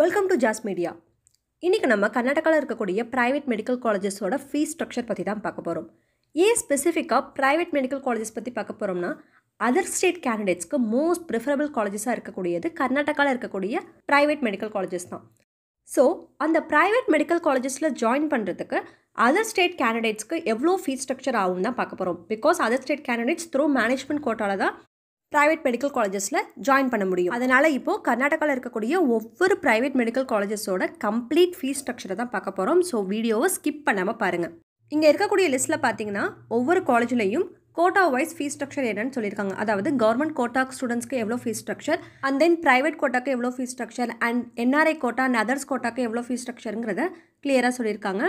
welcome to jazz media இன்றைக்கி நம்ம கர்நாடகாவில் இருக்கக்கூடிய ப்ரைவேட் மெடிக்கல் காலேஜஸோட ஃபீஸ் ஸ்ட்ரக்சர் பற்றி தான் பார்க்க போகிறோம் ஏன் ஸ்பெசிஃபிக்காக ப்ரைவேட் மெடிக்கல் காலேஜஸ் பற்றி பார்க்க போகிறோம்னா அதர் ஸ்டேட் கேண்டிடேட்ஸ்க்கு மோஸ்ட் ப்ரிஃபரபிள் காலேஜஸாக இருக்கக்கூடியது கர்நாடகாவில் இருக்கக்கூடிய ப்ரைவேட் மெடிக்கல் காலேஜஸ் தான் ஸோ அந்த ப்ரைவேட் மெடிக்கல் காலேஜஸில் ஜாயின் பண்ணுறதுக்கு அதர் ஸ்டேட் கேண்டிடேட்ஸ்க்கு எவ்வளோ ஃபீஸ் ஸ்ட்ரக்சர் ஆகும் தான் பார்க்க போகிறோம் because other state candidates through management கோட்டாவில் தான் ப்ரைவேட் மெடிக்கல் காலேஜஸில் ஜாயின் பண்ண முடியும் அதனால் இப்போது கர்நாடகாவில் இருக்கக்கூடிய ஒவ்வொரு ப்ரைவேட் மெடிக்கல் காலேஜஸோட கம்ப்ளீட் ஃபீஸ் ஸ்ட்ரக்சரை தான் பார்க்க போகிறோம் ஸோ வீடியோவை ஸ்கிப் பண்ணாமல் பாருங்கள் இங்கே இருக்கக்கூடிய லிஸ்ட்டில் பார்த்தீங்கன்னா ஒவ்வொரு காலேஜ்லேயும் கோட்டா வைஸ் ஃபீஸ் ஸ்ட்ரக்சர் என்னன்னு சொல்லியிருக்காங்க அதாவது கவர்மெண்ட் கோட்டா ஸ்டூடெண்ட்ஸ்க்கு எவ்வளோ fees structure and then private கோட்டாக்கு எவ்வளோ fees structure and NRI quota and others கோட்டாக்கு எவ்வளோ ஃபீஸ் ஸ்ட்ரக்சருங்கிறத கிளியராக சொல்லியிருக்காங்க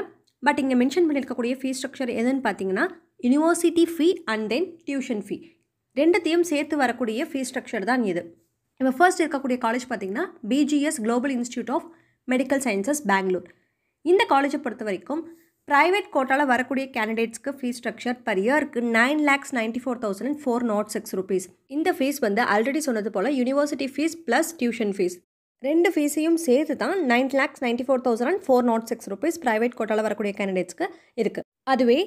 பட் இங்கே மென்ஷன் பண்ணியிருக்கக்கூடிய ஃபீஸ் ஸ்ட்ரக்சர் எதுன்னு பார்த்தீங்கன்னா university fee and then tuition fee ரெண்டுத்தையும் சேர்த்து வரக்கூடிய ஃபீஸ் ஸ்ட்ரக்சர் தான் இது இப்போ ஃபர்ஸ்ட் இருக்கக்கூடிய காலேஜ் பார்த்திங்கன்னா BGS global institute of medical sciences Bangalore இந்த காலேஜை பொறுத்த வரைக்கும் ப்ரைவேட் கோட்டாவில் வரக்கூடிய கேண்டிடேட்ஸ்க்கு ஃபீஸ் ஸ்ட்ரக்சர் பர் இயருக்கு nine lakhs ninety four thousand and four not six rupees இந்த ஃபீஸ் வந்து ஆல்ரெடி சொன்னது போல் university fees plus tuition fees ரெண்டு ஃபீஸையும் சேர்த்து தான் nine lakhs ninety four thousand and four not six rupees private கோட்டாவில் வரக்கூடிய கேண்டிடேட்ஸ்க்கு இருக்குது அதுவே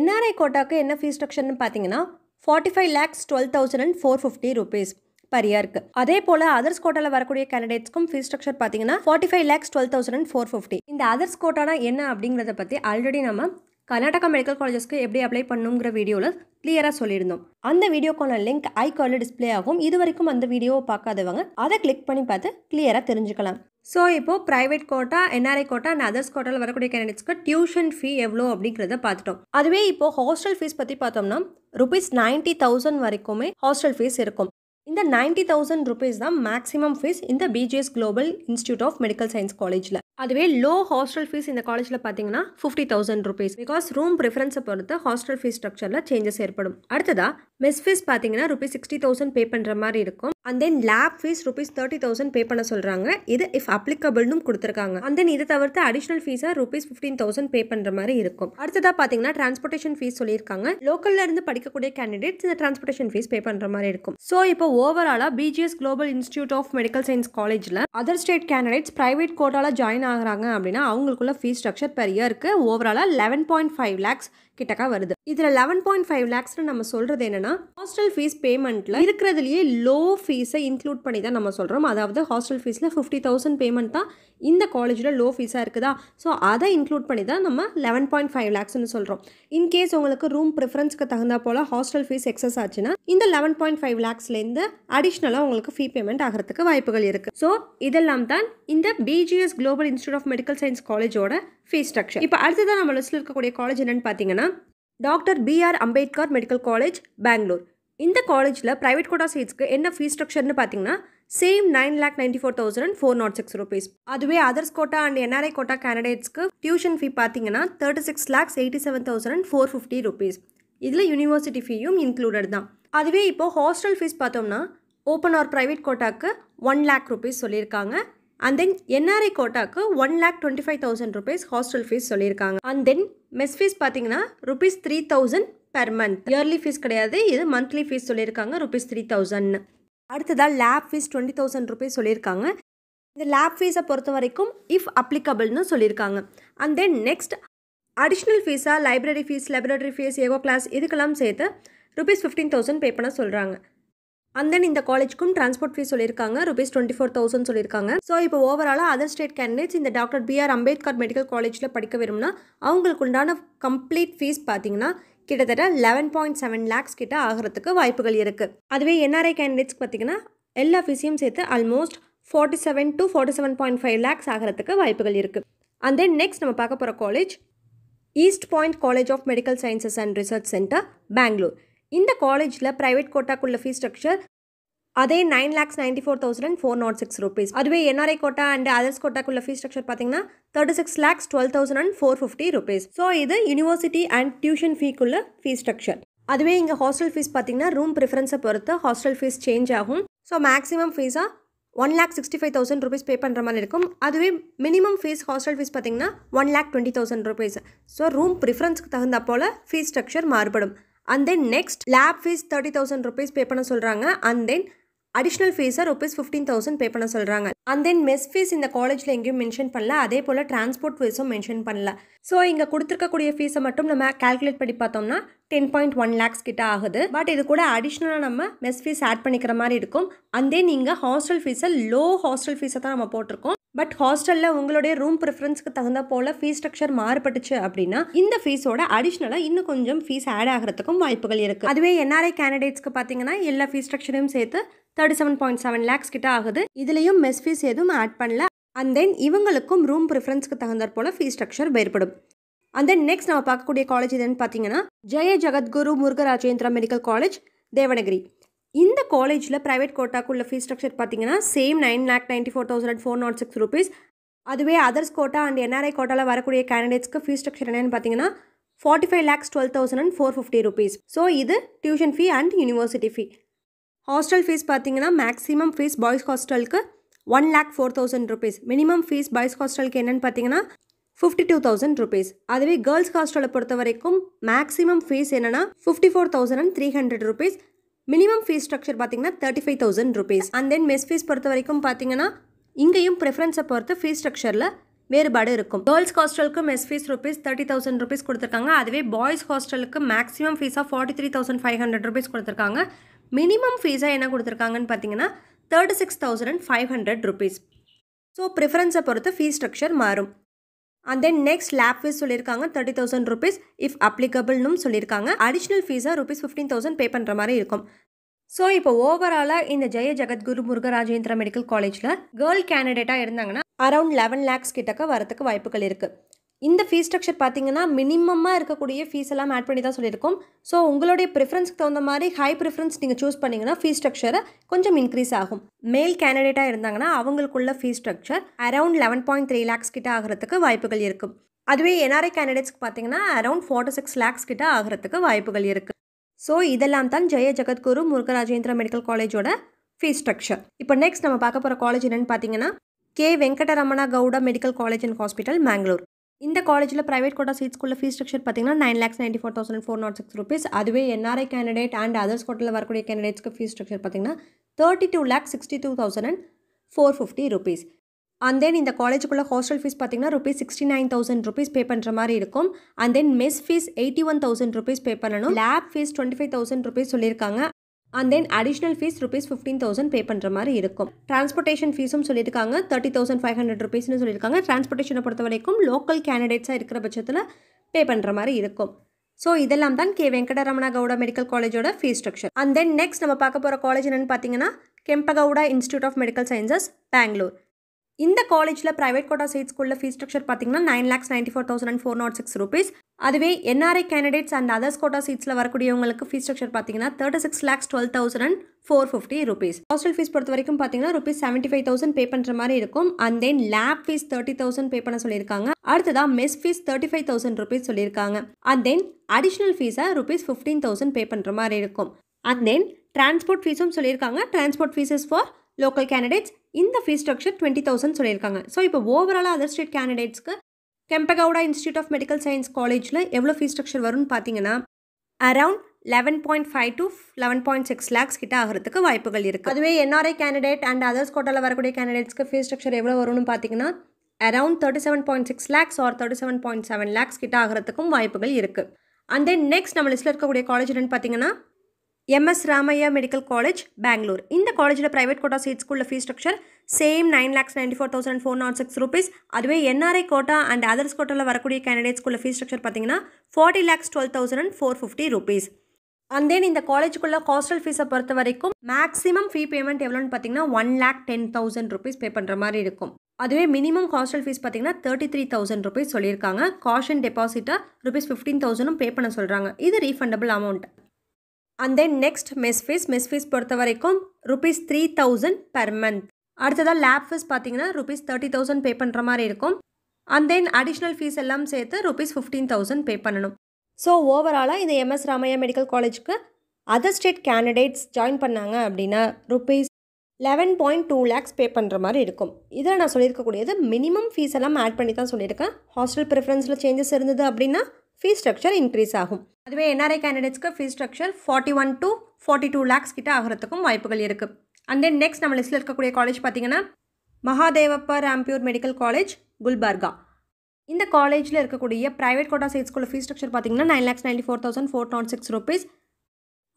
என்ஆர்ஐ கோட்டாவுக்கு என்ன ஃபீஸ் ஸ்ட்ரக்சர்னு பார்த்தீங்கன்னா forty five lakhs twelve thousand and four fifty rupees per இயர்க்கு அதே போல அதர்ஸ் கோட்டாவில் வரக்கூடிய கேண்டிடேட்ஸ்க்கும் ஃபீஸ் ஸ்ட்ரக்சர் பார்த்தீங்கன்னா forty five lakhs twelve thousand and four fifty இந்த அதர்ஸ் கோட்டானா என்ன அப்படிங்கிறத பற்றி ஆல்ரெடி நம்ம கர்நாடகா மெடிக்கல் காலேஜஸ்க்கு எப்படி அப்ளை பண்ணுங்கிற வீடியோவில் கிளியராக சொல்லியிருந்தோம் அந்த வீடியோக்கான லிங்க் ஐ காலில் டிஸ்பிளே ஆகும் இது வரைக்கும் அந்த வீடியோவை பார்க்காதவங்க அதை கிளிக் பண்ணி பார்த்து கிளியராக தெரிஞ்சுக்கலாம் ஸோ இப்போது private quota NRI quota and others கோட்டாவில் வரக்கூடிய கேண்டிடேட்ஸ்க்கு டியூஷன் ஃபீ எவ்வளோ அப்படிங்கிறத பார்த்துட்டோம் அதுவே இப்போ ஹாஸ்டல் ஃபீஸ் பற்றி பார்த்தோம்னா ருபீஸ் நைன்ட்டி தௌசண்ட் வரைக்குமே ஹாஸ்டல் ஃபீஸ் இருக்கும் இந்த நைன்ட்டி தௌசண்ட் ருபீஸ் தான் மேக்ஸிமம் ஃபீஸ் இந்த BGS global institute of medical science காலேஜில் அதுவே லோ ஹாஸ்டல் ஃபீஸ் இந்த காலேஜில் பார்த்தீங்கன்னா fifty thousand rupees because room ப்ரிஃபரன்ஸை பொறுத்து ஹாஸ்டல் ஃபீஸ் ஸ்ட்ரக்சரில் சேஞ்சஸ் ஏற்படும் அடுத்ததாக மெஸ் ஃபீஸ் பார்த்தீங்கன்னா ருபீஸ் சிக்ஸ்டி தௌசண்ட் பே பண்ணுற மாதிரி இருக்கும் and then lab fees rupees thirty thousand pay பண்ண சொல்கிறாங்க இது இஃப் அப்ளிகபிள்னு கொடுத்துருக்காங்க அண்ட் தென் இதை தவிர்த்து அடிஷனல் ஃபீஸாக ருபீஸ் ஃபிஃப்டீன் தௌசண்ட் பே பண்ணுற மாதிரி இருக்கும் அடுத்ததாக பார்த்தீங்கன்னா டிரான்ஸ்போர்ட்டேஷன் ஃபீஸ் சொல்லியிருக்காங்க லோக்கல்ல இருந்து படிக்கக்கூடிய கேண்டிடேட்ஸ் இந்த டிரான்ஸ்போர்ட்டேஷன் ஃபீஸ் பே பண்ணுற மாதிரி இருக்கும் ஸோ இப்போ ஓவராலாக BGS global institute of medical science காலேஜில் அதர் ஸ்டேட் கேண்டிடேட்ஸ் பிரைவேட் கோட்டாவில் ஜாயின் ஜாயின் ஆகிறாங்க அப்படின்னா அவங்களுக்குள்ள ஃபீஸ் ஸ்ட்ரக்சர் பெரிய இருக்குது ஓவராலாக லெவன் பாயிண்ட் ஃபைவ் லேக்ஸ் கிட்டக்கா வருது இதில் லெவன் பாயிண்ட் ஃபைவ் லேக்ஸ் நம்ம சொல்கிறது என்னென்னா ஹாஸ்டல் ஃபீஸ் பேமெண்ட்ல இருக்கிறதுலையே லோ ஃபீஸை இன்க்ளூட் பண்ணி தான் நம்ம சொல்கிறோம் அதாவது ஹாஸ்டல் ஃபீஸில் ஃபிஃப்டி தௌசண்ட் பேமெண்ட் தான் இந்த காலேஜில் லோ ஃபீஸாக இருக்குதா ஸோ அதை இன்க்ளூட் பண்ணி தான் நம்ம லெவன் பாயிண்ட் ஃபைவ் லேக்ஸ்னு சொல்கிறோம் இன்கேஸ் உங்களுக்கு ரூம் ப்ரிஃபரன்ஸ்க்கு தகுந்தா போல் ஹாஸ்டல் ஃபீஸ் எக்ஸஸ் ஆச்சுன்னா இந்த லெவன் பாயிண்ட் ஃபைவ் லேக்ஸ்லேருந்து அடிஷ்னலாக உங்களுக்கு ஃபீ பேமெண்ட் ஆகிறதுக்கு வாய்ப்புகள் இருக்குது ஸோ இதெல்லாம் தான் இந்த BGS global institute of medical science காலேஜோட ஃபீஸ் ஸ்ட்ரக்சர் இப்போ அடுத்ததான் நம்ம லிஸ்ட்டில் இருக்கக்கூடிய காலேஜ் என்னென்னு பார்த்தீங்கன்னா doctor BR Ambedkar medical college Bangalore இந்த காலேஜில் ப்ரைவேட் கோட்டா சீட்ஸ்க்கு என்ன ஃபீஸ் ஸ்ட்ரக்சர்னு பார்த்தீங்கன்னா same nine lakh ninety four thousand four not six rupees அதுவே others quota and NRI quota கேண்டிடேட்ஸ்க்கு டியூஷன் ஃபீ பார்த்தீங்கன்னா thirty six lakhs eighty seven thousand four fifty rupees இதில் யூனிவர்சிட்டி ஃபீயும் இன்க்ளூடட் தான் அதுவே இப்போது ஹாஸ்டல் ஃபீஸ் பார்த்தோம்னா ஓப்பன் ஆர் ப்ரைவேட் கோட்டாக்கு ஒன் லேக் ருபீஸ் சொல்லியிருக்காங்க அண்ட் தென் என்ஆர்ஐ கோட்டாக்கு one lakh twenty five thousand rupees hostel fees சொல்லியிருக்காங்க அண்ட் தென் மெஸ் ஃபீஸ் பார்த்தீங்கன்னா rupees three thousand per month yearly fees கிடையாது இது மந்த்லி ஃபீஸ் சொல்லியிருக்காங்க ருபீஸ் த்ரீ தௌசண்ட்னு அடுத்ததாக lab fees twenty thousand rupees சொல்லியிருக்காங்க இந்த லேப் ஃபீஸை பொறுத்த வரைக்கும் இஃப் அப்ளிகபிள்னு சொல்லியிருக்காங்க அண்ட் தென் நெக்ஸ்ட் அடிஷ்னல் ஃபீஸாக லைப்ரரி ஃபீஸ் லைப்ரரி ஃபீஸ் ஏகோ கிளாஸ் இதுக்கெல்லாம் சேர்த்து ருபீஸ் ஃபிஃப்டீன் தௌசண்ட் பே பண்ண சொல்கிறாங்க அண்ட் தென் இந்த காலேஜ்க்கும் டிரான்ஸ்போர்ட் ஃபீஸ் சொல்லியிருக்காங்க ருபீஸ் டுவெண்ட்டி ஃபோர் தௌசண்ட் சொல்லியிருக்காங்க ஸோ இப்போ ஓவராலாக அதர் ஸ்டேட் கேண்டிடேட்ஸ் இந்த டாக்டர் பிஆர் அம்பேத்கர் மெடிக்கல் காலேஜில் படிக்க விரும்புனா அவங்களுக்கு உண்டான கம்ப்ளீட் ஃபீஸ் பார்த்தீங்கன்னா கிட்டத்தட்ட லெவன் பாயிண்ட் செவன் லேக்ஸ் கிட்ட ஆகிறதுக்கு வாய்ப்புகள் இருக்குது அதுவே என்ஆர்ஐ கேண்டிடேட்ஸ்க்கு பார்த்தீங்கன்னா எல்லா ஃபீஸையும் சேர்த்து almost forty seven to forty seven point five lakhs ஆகிறதுக்கு வாய்ப்புகள் இருக்குது அண்ட் தென் நெக்ஸ்ட் நம்ம பார்க்க போகிற college east point college of medical sciences and research centre Bangalore இந்த காலேஜில் ப்ரைவேட் கோட்டாக்குள்ள ஃபீஸ் ஸ்ட்ரக்சர் அதே nine lakhs ninety four thousand and four not six rupees அதுவே என்ஆர்ஐ கோட்டா அண்ட் அதர்ஸ் கோட்டாக்குள்ள ஃபீஸ் ஸ்ட்ரக்சர் பார்த்தீங்கன்னா thirty six lakhs twelve thousand and four fifty rupees so இது university and tuition ஃபீக்குள்ள fees structure அதுவே இங்கே hostel fees பார்த்தீங்கன்னா room ப்ரிஃபரன்ஸை பொறுத்து ஹாஸ்டல் ஃபீஸ் சேஞ்ச் ஆகும் ஸோ மேக்ஸிமம் ஃபீஸாக one lakh sixty five thousand rupees pay பண்ணுற மாதிரி இருக்கும் அதுவே மினிமம் ஃபீஸ் ஹாஸ்டல் ஃபீஸ் பார்த்தீங்கன்னா one lakh twenty thousand rupees so room ப்ரிஃபரன்ஸ்க்கு தகுந்த போல் ஃபீஸ் ஸ்ட்ரக்சர் மாறுபடும் and then next lab fees thirty thousand rupees pay பண்ண சொல்கிறாங்க அண்ட் தென் அடிஷ்னல் ஃபீஸாக ருபீஸ் ஃபிஃப்டீன் தௌசண்ட் பே பண்ண சொல்கிறாங்க அண்ட் தென் மெஸ் ஃபீஸ் இந்த காலேஜில் எங்கேயும் மென்ஷன் பண்ணல அதே போல் டிரான்ஸ்போர்ட் ஃபீஸும் மென்ஷன் பண்ணல ஸோ இங்கே கொடுத்துருக்கக்கூடிய ஃபீஸை மட்டும் நம்ம கால்குலேட் பண்ணி பார்த்தோம்னா டென் பாயிண்ட் ஒன் லேக்ஸ் கிட்ட ஆகுது பட் இது கூட அடிஷ்னலாக நம்ம மெஸ் ஃபீஸ் ஆட் பண்ணிக்கிற மாதிரி இருக்கும் அண்ட் தென் இங்கே ஹாஸ்டல் ஃபீஸை லோ ஹாஸ்டல் ஃபீஸை தான் நம்ம போட்டிருக்கோம் பட் ஹாஸ்டலில் உங்களுடைய ரூம் ப்ரிஃபரன்ஸ்க்கு தகுந்த போல் ஃபீஸ் ஸ்ட்ரக்சர் மாறுபட்டுச்சு அப்படின்னா இந்த ஃபீஸோட அடிஷ்னலாக இன்னும் கொஞ்சம் ஃபீஸ் ஆட் ஆகிறதுக்கும் வாய்ப்புகள் இருக்குது அதுவே என்ஆர்ஐ கேண்டிடேட்ஸ்க்கு பார்த்தீங்கன்னா எல்லா ஃபீஸ் ஸ்ட்ரக்சரையும் சேர்த்து thirty seven point seven lakhs கிட்ட ஆகுது இதுலேயும் மெஸ் ஃபீஸ் எதுவும் ஆட் பண்ணல அண்ட் தென் இவங்களுக்கும் ரூம் ப்ரிஃபரன்ஸ்க்கு தகுந்தாற் போல ஃபீஸ் ஸ்ட்ரக்சர் வேறுபடும் அண்ட் தென் நெக்ஸ்ட் நம்ம பார்க்கக்கூடிய காலேஜ் இதுன்னு பார்த்தீங்கன்னா ஜெய ஜெகத்குரு முருகராஜேந்திரா மெடிக்கல் காலேஜ் தேவனகிரி இந்த காலேஜில் ப்ரைவேட் கோட்டாக்குள்ள ஃபீஸ் ஸ்ட்ரக்சர் பார்த்தீங்கன்னா same nine lakh ninety four thousand and four not six rupees அதுவே அதர்ஸ் கோட்டா அண்ட் என்ஆர்ஐ கோட்டாவில் வரக்கூடிய கேண்டிடேட்ஸ்க்கு ஃபீஸ் ஸ்ட்ரக்சர் என்னென்னு பார்த்தீங்கன்னா forty five lakhs twelve thousand and four fifty rupees so இது tuition fee and university fee hostel fees பார்த்தீங்கன்னா maximum fees boys ஹாஸ்டலுக்கு one lakh four thousand rupees minimum fees boys ஹாஸ்டலுக்கு என்னென்னு பார்த்தீங்கன்னா ஃபிஃப்டி டூ தௌசண்ட் ருபீஸ் அதுவே girls ஹாஸ்டலை பொறுத்த வரைக்கும் மேக்ஸிமம் ஃபீஸ் என்னென்னா fifty four thousand and three hundred rupees minimum fees structure பார்த்தீங்கன்னா thirty five thousand rupees and then mess fees பொறுத்த வரைக்கும் பார்த்தீங்கன்னா இங்கேயும் ப்ரிஃபரன்ஸை பொறுத்து ஃபீஸ் ஸ்ட்ரக்சரில் வேறுபாடு இருக்கும் கேர்ள்ஸ் ஹாஸ்டலுக்கு mess fees rupees thirty thousand rupees கொடுத்துருக்காங்க அதுவே பாய்ஸ் ஹாஸ்டலுக்கு மேக்ஸிமம் ஃபீஸாக forty three thousand five hundred rupees கொடுத்துருக்காங்க மினிமம் ஃபீஸாக என்ன கொடுத்துருக்காங்கன்னு பார்த்தீங்கன்னா thirty six thousand and five hundred rupees so ப்ரிஃபரன்ஸை பொறுத்து ஃபீஸ் ஸ்ட்ரக்சர் மாறும் and then next lab fees சொல்லியிருக்காங்க தேர்ட்டி தௌசண்ட் ருபீஸ் இஃப் அப்ளிகபிள்னு சொல்லியிருக்காங்க அடிஷ்னல் ஃபீஸாக ருபீஸ் ஃபிஃப்டீன் தௌசண்ட் பே பண்ணுற மாதிரி இருக்கும் ஸோ இப்போ ஓவராலாக இந்த ஜெய ஜெகத்குரு முருகராஜேந்திரா மெடிக்கல் காலேஜில் கேர்ள் கேண்டிடேட்டாக இருந்தாங்கன்னா அரௌண்ட் லெவன் லேக்ஸ் கிட்டக்க வரத்துக்கு வாய்ப்புகள் இருக்குது இந்த ஃபீஸ் ஸ்ட்ரக்சர் பார்த்தீங்கன்னா மினிமமாக இருக்கக்கூடிய ஃபீஸ் எல்லாம் ஆட் பண்ணி தான் சொல்லியிருக்கோம் ஸோ உங்களுடைய ப்ரிஃபரன்ஸ்க்கு தகுந்த மாதிரி ஹை ப்ரிஃபரன்ஸ் நீங்கள் சூஸ் பண்ணிங்கன்னா ஃபீஸ் ஸ்ட்ரக்சரை கொஞ்சம் இன்க்ரீஸ் ஆகும் மேல் கேண்டிடேட்டாக இருந்தாங்கன்னா அவங்களுக்குள்ள fees structure around eleven point three lakhs கிட்ட ஆகிறதுக்கு வாய்ப்புகள் இருக்கும் அதுவே என்ஆர்ஐ கேண்டிடேட்ஸ்க்கு பார்த்தீங்கன்னா அரௌண்ட் ஃபோர்ட்டி சிக்ஸ் லேக்ஸ் கிட்ட ஆகிறதுக்கு வாய்ப்புகள் இருக்குது ஸோ இதெல்லாம் தான் ஜெய ஜெகத்குரு முருகராஜேந்திர மெடிக்கல் காலேஜோட ஃபீஸ் ஸ்ட்ரக்சர் இப்போ நெக்ஸ்ட் நம்ம பார்க்க போகிற காலேஜ் என்னென்னு பார்த்தீங்கன்னா K Venkataramana Gowda medical college and hospital Mangalore இந்த காலேஜில் ப்ரைவேட் கோட்டா சீட்ஸ்குள்ள ஃபீஸ் ஸ்ட்ரக்சர் பார்த்தீங்கன்னா nine lakhs ninety four thousand four not six rupees அதுவே என்ஆர்ஐ கேண்டிடேட் அண்ட் அதர்ஸ் கோட்டில் வரக்கூடிய கேண்டிடேட்ஸ்க்கு ஃபீஸ் ஸ்ட்ரக்சர் பார்த்தீங்கன்னா thirty two lakh sixty two thousand and four fifty rupees and then இந்த காலேஜுக்குள்ளே ஹாஸ்டல் ஃபீஸ் பார்த்தீங்கன்னா rupees sixty nine thousand rupees pay பண்ணுற மாதிரி இருக்கும் and then mess fees eighty one thousand rupees pay பண்ணணும் lab fees twenty five thousand rupees சொல்லியிருக்காங்க and then additional fees rupees fifteen thousand pay பண்ணுற மாதிரி இருக்கும் transportation ஃபீஸும் சொல்லியிருக்காங்க தேர்ட்டி தௌசண்ட் ஃபைவ் ஹண்ட்ரட் ருபீஸ்னு சொல்லியிருக்காங்க டிரான்ஸ்போர்ட்டேஷனை பொறுத்த வரைக்கும் லோக்கல் கேண்டிடேட்ஸாக இருக்கிற பட்சத்தில் பே பண்ணுற மாதிரி இருக்கும் ஸோ இதெல்லாம் தான் கே வெங்கடரமண கவுடா மெடிக்கல் காலேஜோட fees structure and then next நம்ம பார்க்க போகிற காலேஜ் என்னென்னு பார்த்தீங்கன்னா Kempegowda institute of medical sciences Bangalore இந்த காலேஜில் ப்ரைவேட் கோட்டா சீட் ஸ்கூலில் ஃபீஸ் ஸ்ட்ரக்சர் பார்த்தீங்கன்னா nine lakhs ninety four thousand and four not six rupees அதுவே NRI candidates and others quota சீட்ஸில் வரக்கூடியவங்களுக்கு ஃபீஸ் ஸ்ட்ரக்சர் பார்த்தீங்கன்னா thirty six lakhs twelve thousand and four fifty rupees hostel fees பொறுத்த வரைக்கும் பார்த்தீங்கன்னா rupees seventy five thousand pay பண்ணுற மாதிரி இருக்கும் and then lab fees thirty thousand pay பண்ண சொல்லியிருக்காங்க அடுத்ததாக mess fees thirty five thousand rupees சொல்லியிருக்காங்க அண்ட் தென் அடிஷ்னல் ஃபீஸை ருபீஸ் ஃபிஃப்டீன் தௌசண்ட் பே பண்ணுற மாதிரி இருக்கும் அண்ட் தென் டிரான்ஸ்போர்ட் ஃபீஸும் சொல்லியிருக்காங்க transport fees for local candidates இந்த ஃபீஸ் ஸ்ட்ரக்சர் டுவெண்ட்டி தௌசண்ட் சொல்லியிருக்காங்க ஸோ இப்போ ஓவராலாக அதர் ஸ்டேட் கேண்டிடேட்ஸ்க்கு Kempegowda institute of medical science காலேஜில் எவ்வளோ ஃபீஸ் ஸ்ட்ரக்சர் வரும்னு பார்த்தீங்கன்னா around eleven point five to eleven point six lakhs கிட்ட ஆகிறதுக்கு வாய்ப்புகள் இருக்குது அதுவே என்ஆர்ஐ கேண்டிடேட் அண்ட் அதர்ஸ் கோட்டாவில் வரக்கூடிய கேண்டிடேட்ஸ்க்கு ஃபீஸ் ஸ்ட்ரக்சர் எவ்வளோ வரும்னு பார்த்தீங்கன்னா around thirty seven point six lakhs or thirty seven point seven lakhs கிட்ட ஆகிறதுக்கும் வாய்ப்புகள் இருக்குது அண்ட் தென் நெக்ஸ்ட் நம்ம லிஸ்ட்டில் இருக்கக்கூடிய காலேஜ் பார்த்தீங்கன்னா MS Ramaiah medical college Bangalore இந்த காலேஜில் ப்ரைவேட் கோட்டா சீட் ஸ்கூலில் fees structure same nine lakhs ninety four thousand four not six rupees அதுவே என்ஆர்ஐ கோட்டா அண்ட் அதர்ஸ் கோட்டாவில் வரக்கூடிய ஸ்கூலில் ஃபீஸ் ஸ்ட்ரக்சர் பார்த்தீங்கன்னா forty lakhs twelve thousand and four fifty rupees and then இந்த காலேஜுக்குள்ள ஹாஸ்டல் ஃபீஸை பொறுத்த வரைக்கும் மேக்ஸிமம் ஃபீ பேமெண்ட் எவ்வளோன்னு பார்த்தீங்கன்னா one lakh ten thousand rupees pay பண்ணுற மாதிரி இருக்கும் அதுவே மினிமம் ஹாஸ்டல் ஃபீஸ் பார்த்தீங்கன்னா தேர்ட்டி த்ரீ தௌசண்ட் ருபீஸ் சொல்லியிருக்காங்க காஷன் டெபாசிட்டாக ருபீஸ் ஃபிஃப்டீன் தௌசண்டும் பே பண்ண சொல்கிறாங்க இது refundable amount and then next mess fees mess fees பொறுத்த வரைக்கும் rupees three thousand per month அடுத்ததாக லேப் ஃபீஸ் பார்த்தீங்கன்னா ருபீஸ் தேர்ட்டி தௌசண்ட் பே பண்ணுற மாதிரி இருக்கும் அண்ட் தென் அடிஷ்னல் ஃபீஸ் எல்லாம் சேர்த்து ருபீஸ் ஃபிஃப்டீன் தௌசண்ட் பே பண்ணணும் ஸோ ஓவராலாக இந்த எம்எஸ் ராமையா மெடிக்கல் காலேஜுக்கு அதர் ஸ்டேட் கேண்டிடேட்ஸ் ஜாயின் பண்ணாங்க அப்படின்னா rupees eleven point two lakhs pay பண்ணுற மாதிரி இருக்கும் இதில் நான் சொல்லியிருக்கக்கூடியது மினிமம் ஃபீஸ் எல்லாம் ஆட் பண்ணி தான் சொல்லியிருக்கேன் ஹாஸ்டல் ப்ரிஃபரன்ஸில் சேஞ்சஸ் இருந்தது அப்படின்னா ஃபீஸ் ஸ்ட்ரக்சர் இன்க்ரீஸ் ஆகும் அதுவே என்ஆர்ஐ கேண்டிடேட்ஸ்க்கு fees structure forty one to forty two lakhs கிட்ட ஆகிறதுக்கும் வாய்ப்புகள் இருக்குது அண்ட் தென் நெக்ஸ்ட் நம்ம லிஸ்ட்டில் இருக்கக்கூடிய காலேஜ் பார்த்தீங்கன்னா மகாதேவப்பா ராம்பியூர் மெடிக்கல் காலேஜ் குல்பர்கா இந்த காலேஜில் இருக்கக்கூடிய ப்ரைவேட் கோட்டா சைட் ஸ்கூலில் ஃபீஸ் ஸ்ட்ரக்சர் பார்த்தீங்கன்னா nine lakhs ninety four thousand four not six rupees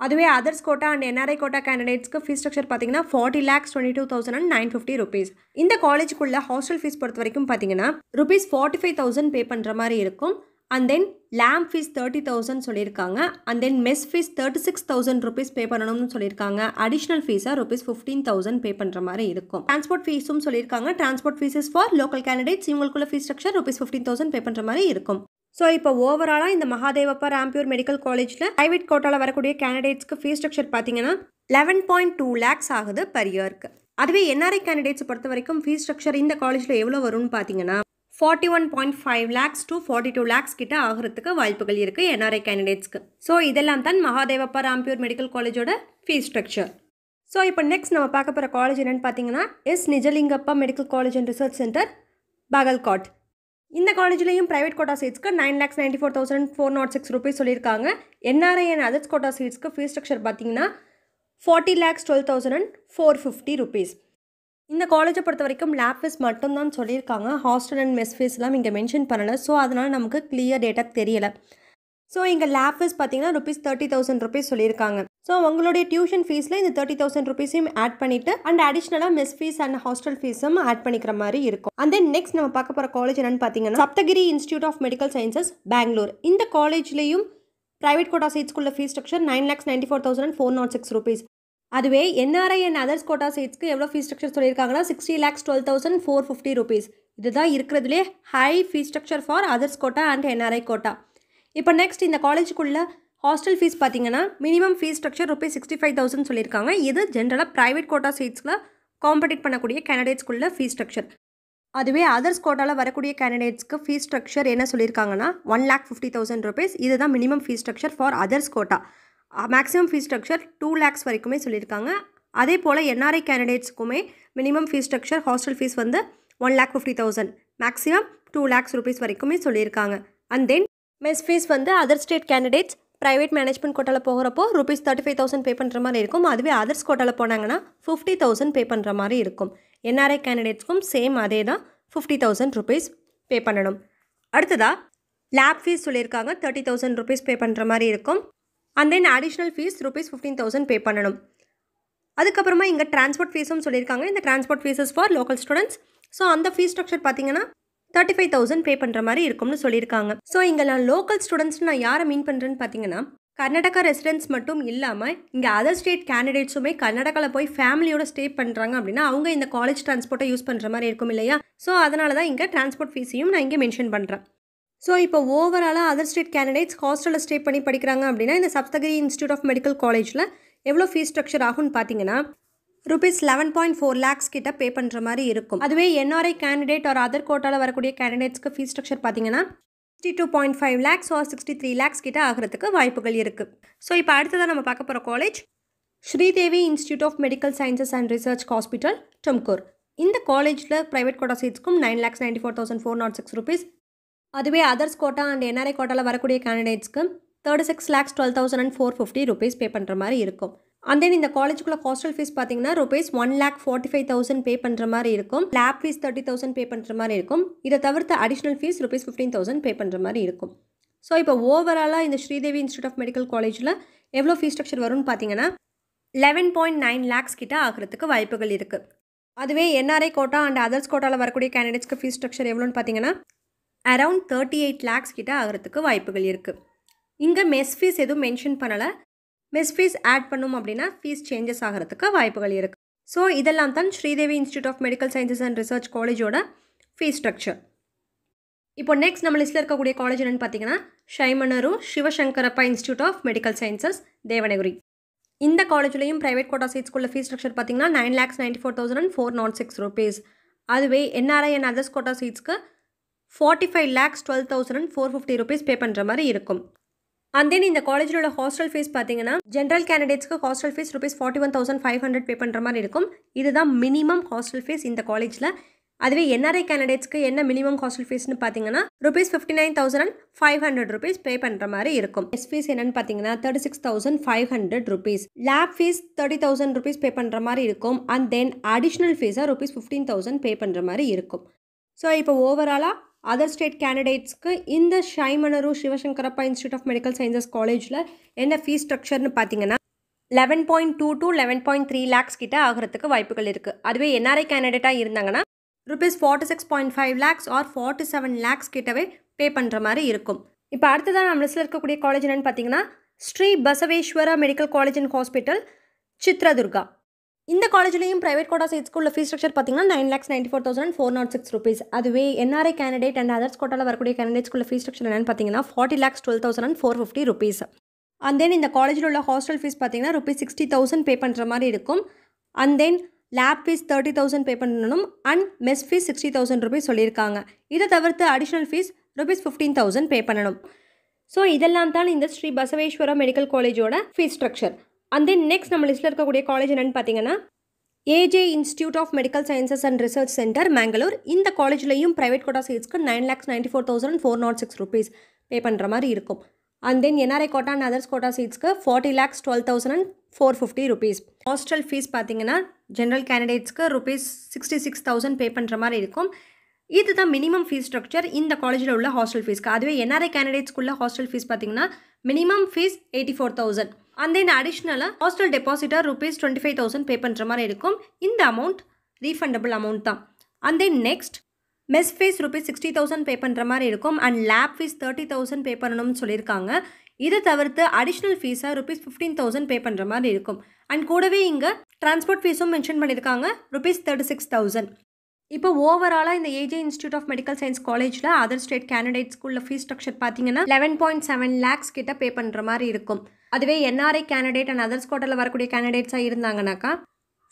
அதுவே others quota and NRI quota கேண்டிடேட்ஸ்க்கு ஃபீஸ் ஸ்ட்ரக்சர் பார்த்தீங்கன்னா forty lakhs twenty two thousand and nine fifty rupees இந்த காலேஜுக்குள்ள ஹாஸ்டல் ஃபீஸ் பொறுத்த வரைக்கும் பார்த்தீங்கன்னா rupees forty five thousand pay பண்ணுற மாதிரி இருக்கும் and then lab fees thirty thousand சொல்லியிருக்காங்க and then mess fees thirty six thousand rupees pay பண்ணணும்னு சொல்லியிருக்காங்க அடிஷ்னல் ஃபீஸாக ருபீஸ் ஃபிஃப்டீன் தௌசண்ட் பே பண்ணுற மாதிரி இருக்கும் டிரான்ஸ்போர்ட் ஃபீஸும் சொல்லியிருக்காங்க transport fees for local candidates இவங்களுக்குள்ள fees structure rupees fifteen thousand pay பண்ணுற மாதிரி இருக்கும் ஸோ இப்போ ஓவராலாக இந்த மகாதேவப்பா ராம்பியூர் மெடிக்கல் காலேஜில் ப்ரைவேட் கோட்டாவில் வரக்கூடிய கேண்டிடேட்ஸ்க்கு ஃபீஸ் ஸ்ட்ரக்சர் பார்த்தீங்கன்னா லெவன் பாயிண்ட் டூ லேக்ஸ் ஆகுது பர் இயர்க்கு அதுவே என்ஆர்ஐ கேண்டிடேட்ஸ் பொறுத்த வரைக்கும் ஃபீஸ் ஸ்ட்ரக்சர் இந்த காலேஜில் எவ்வளோ வரும்னு பார்த்தீங்கன்னா forty one point five lakhs to forty two lakhs கிட்ட ஆகிறதுக்கு வாய்ப்புகள் இருக்குது என்ஆர்ஐ கேண்டிடேட்ஸ்க்கு ஸோ இதெல்லாம் தான் மகாதேவப்பா ராம்பியூர் மெடிக்கல் காலேஜோட ஃபீஸ் ஸ்ட்ரக்சர் ஸோ இப்போ நெக்ஸ்ட் நம்ம பார்க்க போகிற காலேஜ் என்னென்னு பார்த்தீங்கன்னா S Nijalingappa medical college and research centre Bagalkot இந்த காலேஜ்லேயும் ப்ரைவேட் கோட்டா சீட்ஸ்க்கு nine lakhs ninety four thousand four not six rupees சொல்லியிருக்காங்க என்ஆர்ஐ அண்ட் அதர்ஸ் கோட்டா சீட்ஸ்க்கு ஃபீஸ் ஸ்ட்ரக்சர் பார்த்தீங்கன்னா forty lakhs twelve thousand and four fifty rupees இந்த காலேஜை பொறுத்த வரைக்கும் லேப் ஃபீஸ் மட்டும்தான் சொல்லியிருக்காங்க ஹாஸ்டல் அண்ட் மெஸ் ஃபீஸ்லாம் இங்கே மென்ஷன் பண்ணலை ஸோ அதனால் நமக்கு கிளியர் டேட்டா தெரியலை ஸோ இங்கே லேப் ஃபீஸ் பார்த்தீங்கன்னா ருபீஸ் தேர்ட்டி தௌசண்ட் ருபீஸ் சொல்லியிருக்காங்க ஸோ உங்களுடைய டியூஷன் ஃபீஸில் இந்த தேர்ட்டி தௌசண்ட் ருபீஸையும் ஆட் பண்ணிவிட்டு அண்ட் அடிஷ்னலாக மெஸ் ஃபீஸ் அண்ட் ஹாஸ்டல் ஃபீஸும் ஆட் பண்ணிக்கிற மாதிரி இருக்கும் அண்ட் தென் நெக்ஸ்ட் நம்ம பார்க்க போகிற காலேஜ் என்னென்னு பார்த்தீங்கன்னா Saptagiri institute of medical sciences Bangalore இந்த காலேஜ்லேயும் ப்ரைவேட் கோட்டா சீட்ஸ்க்குள்ள fees structure nine lakhs ninety four thousand four not six rupees அதுவே என்ஆர்ஐ அண்ட் அதர்ஸ் கோட்டா சீட்ஸ்க்கு எவ்வளோ ஃபீஸ் ஸ்ட்ரக்சர் சொல்லியிருக்காங்கன்னா sixty lakhs twelve thousand four fifty rupees இதுதான் இருக்கிறதுலே high fees structure for others quota and NRI quota இப்போ next இந்த காலேஜுக்குள்ள hostel fees பார்த்தீங்கன்னா minimum fees structure rupees sixty five thousand சொல்லியிருக்காங்க இது ஜென்ரலாக ப்ரைவேட் கோட்டா சீட்ஸில் காம்படிட் பண்ணக்கூடிய கேண்டிடேட்ஸ்குள்ள ஃபீஸ் ஸ்ட்ரக்சர் அதுவே அதர்ஸ் கோட்டாவில் வரக்கூடிய கேண்டிடேட்ஸ்க்கு ஃபீஸ் ஸ்ட்ரக்சர் என்ன சொல்லியிருக்காங்கன்னா one lakh fifty thousand rupees இதுதான் minimum fees structure for others quota maximum fees structure two lakhs வரைக்குமே சொல்லியிருக்காங்க அதே போல் என்ஆர்ஐ கேண்டிடேட்ஸ்க்குமே minimum fees structure hostel fees வந்து one lakh fifty thousand maximum two lakhs rupees வரைக்குமே சொல்லியிருக்காங்க அண்ட் தென் மெஸ் ஃபீஸ் வந்து other state candidates private management கோட்டாவில் போகிறப்போ rupees thirty five thousand pay பண்ணுற மாதிரி இருக்கும் அதுவே அதர்ஸ் கோட்டாவில் போனாங்கன்னா ஃபிஃப்டி தௌசண்ட் பே பண்ணுற மாதிரி இருக்கும் என்ஆர்ஐ கேண்டிடேட்ஸ்க்கும் சேம் அதே தான் ஃபிஃப்டி தௌசண்ட் ருபீஸ் பே பண்ணணும் அடுத்ததாக லேப் ஃபீஸ் சொல்லியிருக்காங்க தேர்ட்டி தௌசண்ட் ருபீஸ் பே பண்ணுற மாதிரி இருக்கும் and then additional fees rupees fifteen thousand pay பண்ணணும் அதுக்கப்புறமா இங்கே டிரான்ஸ்போர்ட் ஃபீஸும் சொல்லியிருக்காங்க இந்த transport fees for local students so அந்த ஃபீஸ் ஸ்ட்ரக்சர் பார்த்தீங்கன்னா தேர்ட்டி ஃபைவ் தௌசண்ட் பே பண்ணுற மாதிரி இருக்கும்னு சொல்லியிருக்காங்க ஸோ இங்கே நான் லோக்கல் ஸ்டூடெண்ட்ஸ் நான் யாரை மீன் பண்ணுறேன்னு பார்த்தீங்கன்னா கர்நாடகா ரெசிடென்ட்ஸ் மட்டும் இல்லாமல் இங்கே அதர் ஸ்டேட் கேண்டிடேட்ஸுமே கர்நாடகாவில் போய் ஃபேமிலியோட ஸ்டே பண்ணுறாங்க அப்படின்னா அவங்க இந்த காலேஜ் டிரான்ஸ்போர்ட்டை யூஸ் பண்ணுற மாதிரி இருக்கும் இல்லையா ஸோ அதனால தான் இங்கே டிரான்ஸ்போர்ட் ஃபீஸையும் நான் இங்கே மென்ஷன் பண்ணுறேன் ஸோ இப்போ ஓவராலாக அதர் ஸ்டேட் கேண்டிடேட்ஸ் ஹாஸ்டலில் ஸ்டே பண்ணி படிக்கிறாங்க அப்படின்னா இந்த சப்தகிரி இன்ஸ்டியூட் ஆஃப் மெடிக்கல் காலேஜில் எவ்வளோ ஃபீஸ் ஸ்ட்ரக்சர் ஆகும்னு பார்த்தீங்கன்னா rupees eleven point four lakhs கிட்ட பே பண்ணுற மாதிரி இருக்கும் அதுவே என்ஆர்ஐ கேண்டிடேட் ஒரு அதர் கோட்டாவில் வரக்கூடிய கேண்டிடேட்ஸ்க்கு ஃபீஸ் ஸ்ட்ரக்சர் பார்த்தீங்கன்னா sixty two point five lakhs or sixty three lakhs கிட்ட ஆகிறதுக்கு வாய்ப்புகள் இருக்குது ஸோ இப்போ அடுத்ததாக நம்ம பார்க்க போகிற college Sridevi institute of medical sciences and research hospital Tumkur இந்த காலேஜில் ப்ரைவேட் கோட்டா சீட்ஸ்க்கும் nine lakhs ninety four thousand four not six rupees அதுவே அதர்ஸ் கோட்டா அண்ட் என்ஆர்ஐ கோட்டாவில் வரக்கூடிய கேண்டிடேட்ஸ்க்கு thirty six lakhs twelve thousand and four fifty rupees pay பண்ணுற மாதிரி இருக்கும் அண்ட் தென் இந்த காலேஜுக்குள்ள ஹாஸ்டல் ஃபீஸ் பார்த்தீங்கன்னா rupees one lakh forty five thousand pay பண்ணுற மாதிரி இருக்கும் lab fees thirty thousand pay பண்ணுற மாதிரி இருக்கும் இதை தவிர்த்து additional fees rupees fifteen thousand pay பண்ணுற மாதிரி இருக்கும் ஸோ இப்போ ஓவராலாக இந்த ஸ்ரீதேவி இன்ஸ்டியூட் ஆஃப் மெடிக்கல் காலேஜில் எவ்வளோ ஃபீஸ் ஸ்ட்ரக்சர் வரும்னு பார்த்தீங்கன்னா லெவன் பாயிண்ட் நைன் லேக்ஸ் கிட்ட ஆகிறதுக்கு வாய்ப்புகள் இருக்குது அதுவே என்ஆர்ஐ கோட்டா அண்ட் அதர்ஸ் கோட்டாவில் வரக்கூடிய கேண்டிடேட்ஸ்க்கு ஃபீஸ் ஸ்ட்ரக்சர் எவ்வளோன்னு பார்த்தீங்கன்னா அரவுண்ட் தேர்ட்டி எயிட் லேக்ஸ் கிட்ட ஆகிறதுக்கு வாய்ப்புகள் இருக்குது இங்கே மெஸ் ஃபீஸ் எதுவும் மென்ஷன் பண்ணலை மெஸ் ஃபீஸ் ஆட் பண்ணும் அப்படின்னா ஃபீஸ் சேஞ்சஸ் ஆகிறதுக்கு வாய்ப்புகள் இருக்குது ஸோ இதெல்லாம் தான் Sridevi institute of medical sciences and research காலேஜோட ஃபீஸ் ஸ்ட்ரக்சர் இப்போ நெக்ஸ்ட் நம்ம லிஸ்ட்டில் இருக்கக்கூடிய காலேஜ் என்னென்னு பார்த்தீங்கன்னா Shamanur Shivashankarappa institute of medical sciences Davangere இந்த காலேஜ்லேயும் ப்ரைவேட் கோட்டா சீட்ஸ்குள்ள ஃபீஸ் ஸ்ட்ரக்சர் பார்த்தீங்கன்னா nine lakhs ninety four thousand and four not six rupees அதுவே என்ஆர்ஐ அண்ட் அதர்ஸ் கோட்டா சீட்ஸ்க்கு forty five lakhs twelve thousand and four fifty rupees pay பண்ணுற மாதிரி இருக்கும் அண்ட் தென் இந்த காலேஜில் உள்ள ஹாஸ்டல் ஃபீஸ் பார்த்தீங்கன்னா ஜென்ரல் கேண்டிடேட்ஸ்க்கு hostel fees rupees forty one thousand five hundred pay பண்ணுற மாதிரி இருக்கும் இதுதான் மினிமம் ஹாஸ்டல் ஃபீஸ் இந்த காலேஜில் அதுவே என்ஆர்ஐ கேண்டிடேட்ஸ்க்கு என்ன மினிமம் ஹாஸ்டல் ஃபீஸ்னு பார்த்தீங்கன்னா rupees fifty nine thousand and five hundred rupees pay பண்ணுற மாதிரி இருக்கும் எஸ் ஃபீஸ் என்னென்னு பார்த்தீங்கன்னா thirty six thousand five hundred rupees lab fees thirty thousand rupees pay பண்ணுற மாதிரி இருக்கும் அண்ட் தென் அடிஷ்னல் ஃபீஸாக ருபீஸ் ஃபிஃப்டீன் தௌசண்ட் பே பண்ணுற மாதிரி இருக்கும் ஸோ இப்போ ஓவராலாக அதர் ஸ்டேட் கேண்டிடேட்ஸ்க்கு இந்த Shamanur Shivashankarappa institute of medical sciences காலேஜில் என்ன ஃபீஸ் ஸ்ட்ரக்சர்னு பார்த்தீங்கன்னா eleven point two to eleven point three lakhs கிட்ட ஆகிறதுக்கு வாய்ப்புகள் இருக்குது அதுவே என்ஆர்ஐ கேண்டிடேட்டாக இருந்தாங்கன்னா rupees forty six point five lakhs or forty seven lakhs கிட்டவே பே பண்ணுற மாதிரி இருக்கும் இப்போ அடுத்ததான் நம்ம லிஸ்ட்டில் இருக்கக்கூடிய காலேஜ் என்னென்னு பார்த்தீங்கன்னா Sri Basaveshwara medical college and hospital Chitradurga இந்த காலேஜ்லேயும் ப்ரைவேட் கோட்டா சைட் ஸ்கூலில் ஃபீஸ் ஸ்ட்ரக்சர் பார்த்தீங்கன்னா nine lakhs ninety four thousand four not six rupees அதுவே என்ஆர்ஐ கேண்டிடேட் அண்ட் அதர்ஸ் கோட்டாவில் வரக்கூடிய ஸ்கூலில் ஃபீஸ் ஸ்ட்ரக்சர் என்னென்னு பார்த்தீங்கன்னா forty lakhs twelve thousand and four fifty rupees and then இந்த காலேஜில் உள்ள ஹாஸ்டல் ஃபீஸ் பார்த்தீங்கன்னா ருபீஸ் சிக்ஸ்டி தௌசண்ட் பே பண்ணுற மாதிரி இருக்கும் and then lab fees thirty thousand pay பண்ணணும் and mess fees sixty thousand rupees சொல்லியிருக்காங்க இதை தவிர்த்து additional fees rupees fifteen thousand pay பண்ணணும் ஸோ இதெல்லாம் தான் இந்த ஸ்ரீ பசவேஸ்வரம் மெடிக்கல் காலேஜோட fees structure and then next நம்ம லிஸ்ட்டில் இருக்கக்கூடிய காலேஜ் என்னென்னு பார்த்தீங்கன்னா AJ institute of medical sciences and research centre Mangalore இந்த காலேஜ்லேயும் ப்ரைவேட் கோட்டா சீட்ஸ்க்கு nine lakhs ninety four thousand four not six rupees pay பண்ணுற மாதிரி இருக்கும் and then NRI quota and others quota சீட்ஸ்க்கு forty lakhs twelve thousand and four fifty rupees hostel fees பார்த்தீங்கன்னா general கேண்டிடேட்ஸ்க்கு rupees sixty six thousand pay பண்ணுற மாதிரி இருக்கும் இதுதான் மினிமம் ஃபீஸ் ஸ்ட்ரக்சர் இந்த காலேஜில் உள்ள ஹாஸ்டல் ஃபீஸ்க்கு அதுவே என்ஆர்ஐ கேண்டிடேட்ஸ்க்குள்ள ஹாஸ்டல் ஃபீஸ் பார்த்தீங்கன்னா minimum fees eighty four thousand and then அடிஷ்னலாக ஹாஸ்டல் டெபாசிட்டாக rupees twenty five thousand pay பண்ணுற மாதிரி இருக்கும் இந்த அமௌண்ட் ரீஃபண்டபிள் அமௌண்ட் தான் and then next mess fees rupees sixty thousand pay பண்ணுற மாதிரி இருக்கும் and lab fees thirty thousand pay பண்ணணும்னு சொல்லியிருக்காங்க இதை தவிர்த்து அடிஷ்னல் ஃபீஸாக ருபீஸ் ஃபிஃப்டீன் தௌசண்ட் பே பண்ணுற மாதிரி இருக்கும் அண்ட் கூடவே இங்கே டிரான்ஸ்போர்ட் ஃபீஸும் மென்ஷன் பண்ணியிருக்காங்க ருபீஸ் தேர்ட்டி சிக்ஸ் தௌசண்ட் இப்போ ஓவராலாக இந்த AJ institute of medical science காலேஜில் அதர் ஸ்டேட் கேண்டிடேட் ஸ்கூலில் ஃபீஸ் ஸ்ட்ரக்சர் பார்த்தீங்கன்னா லெவன் பாயிண்ட் செவன் லேக்ஸ் கிட்ட பே பண்ணுற மாதிரி இருக்கும் அதுவே என்ஆர்ஐ கேண்டிடேட் அண்ட் அதர்ஸ் கோட்டரில் வரக்கூடிய கேண்டிடேட்ஸாக இருந்தாங்கனாக்கா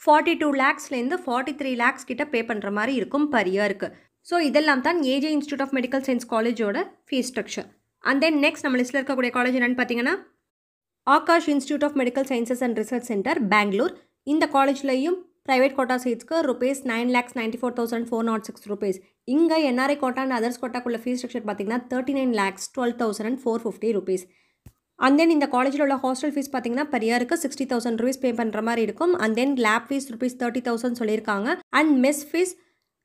ஃபார்ட்டி டூ லேக்ஸ்லேருந்து ஃபார்ட்டி த்ரீ லேக்ஸ் கிட்ட பே பண்ணுற மாதிரி இருக்கும் பர் இயருக்கு ஸோ இதெல்லாம் தான் AJ institute of medical science காலேஜோட fees structure and then next நம்ம லிஸ்ட்டில் இருக்கக்கூடிய காலேஜ் என்னென்னு பார்த்தீங்கன்னா Akash institute of medical sciences and research centre Bangalore இந்த காலேஜ்லேயும் ப்ரைவேட் கோட்டா சீட்ஸ்க்கு rupees nine lakhs ninety four thousand four not six rupees இங்கே என்ஆர்ஐ கோட்டா அண்ட் அதர்ஸ் கோட்டாக்குள்ள ஃபீஸ் ஸ்ட்ரக்சர் பார்த்தீங்கன்னா thirty nine lakhs twelve thousand and four fifty rupees and then இந்த காலேஜில் உள்ள hostel fees பார்த்தீங்கன்னா பெர் இயருக்கு சிக்ஸ்டி தௌசண்ட் ருபீஸ் பே பண்ணுற மாதிரி இருக்கும் and then lab fees rupees thirty thousand சொல்லியிருக்காங்க and mess fees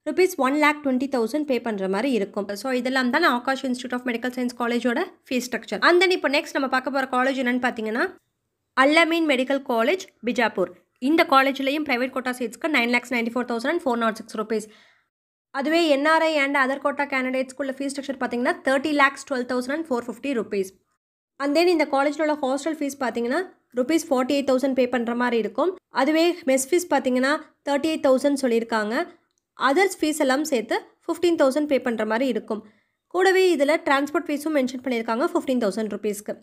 rupees one lakh twenty thousand pay பண்ணுற மாதிரி இருக்கும் ஸோ இதெல்லாம் தான் Akash institute of medical science காலேஜோட ஃபீஸ் ஸ்ட்ரக்சர் அண்ட் தென் இப்போ நெக்ஸ்ட் நம்ம பார்க்க போகிற காலேஜ் என்னென்னு பார்த்தீங்கன்னா அல்லமீன் மெடிக்கல் காலேஜ் பிஜாப்பூர் இந்த காலேஜ்லேயும் ப்ரைவேட் கோட்டா சீட்ஸ்க்கு nine lakhs ninety four thousand and four not six rupees அதுவே என்ஆர்ஐ அண்ட் அதர் கோட்டா கேண்டிடேட்ஸ்க்குள்ள ஃபீஸ் ஸ்ட்ரக்சர் பார்த்தீங்கன்னா thirty lakhs twelve thousand and four fifty rupees and then இந்த காலேஜில் உள்ள ஹாஸ்டல் ஃபீஸ் பார்த்தீங்கன்னா rupees forty eight thousand pay பண்ணுற மாதிரி இருக்கும் அதுவே மெஸ் ஃபீஸ் பார்த்தீங்கன்னா தேர்ட்டி எயிட் தௌசண்ட் சொல்லியிருக்காங்க அதர்ஸ் ஃபீஸ் எல்லாம் சேர்த்து ஃபிஃப்டீன் தௌசண்ட் பே பண்ணுற மாதிரி இருக்கும் கூடவே இதில் டிரான்ஸ்போர்ட் ஃபீஸும் மென்ஷன் பண்ணியிருக்காங்க ஃபிஃப்டீன் தௌசண்ட் ருபீஸ்க்கு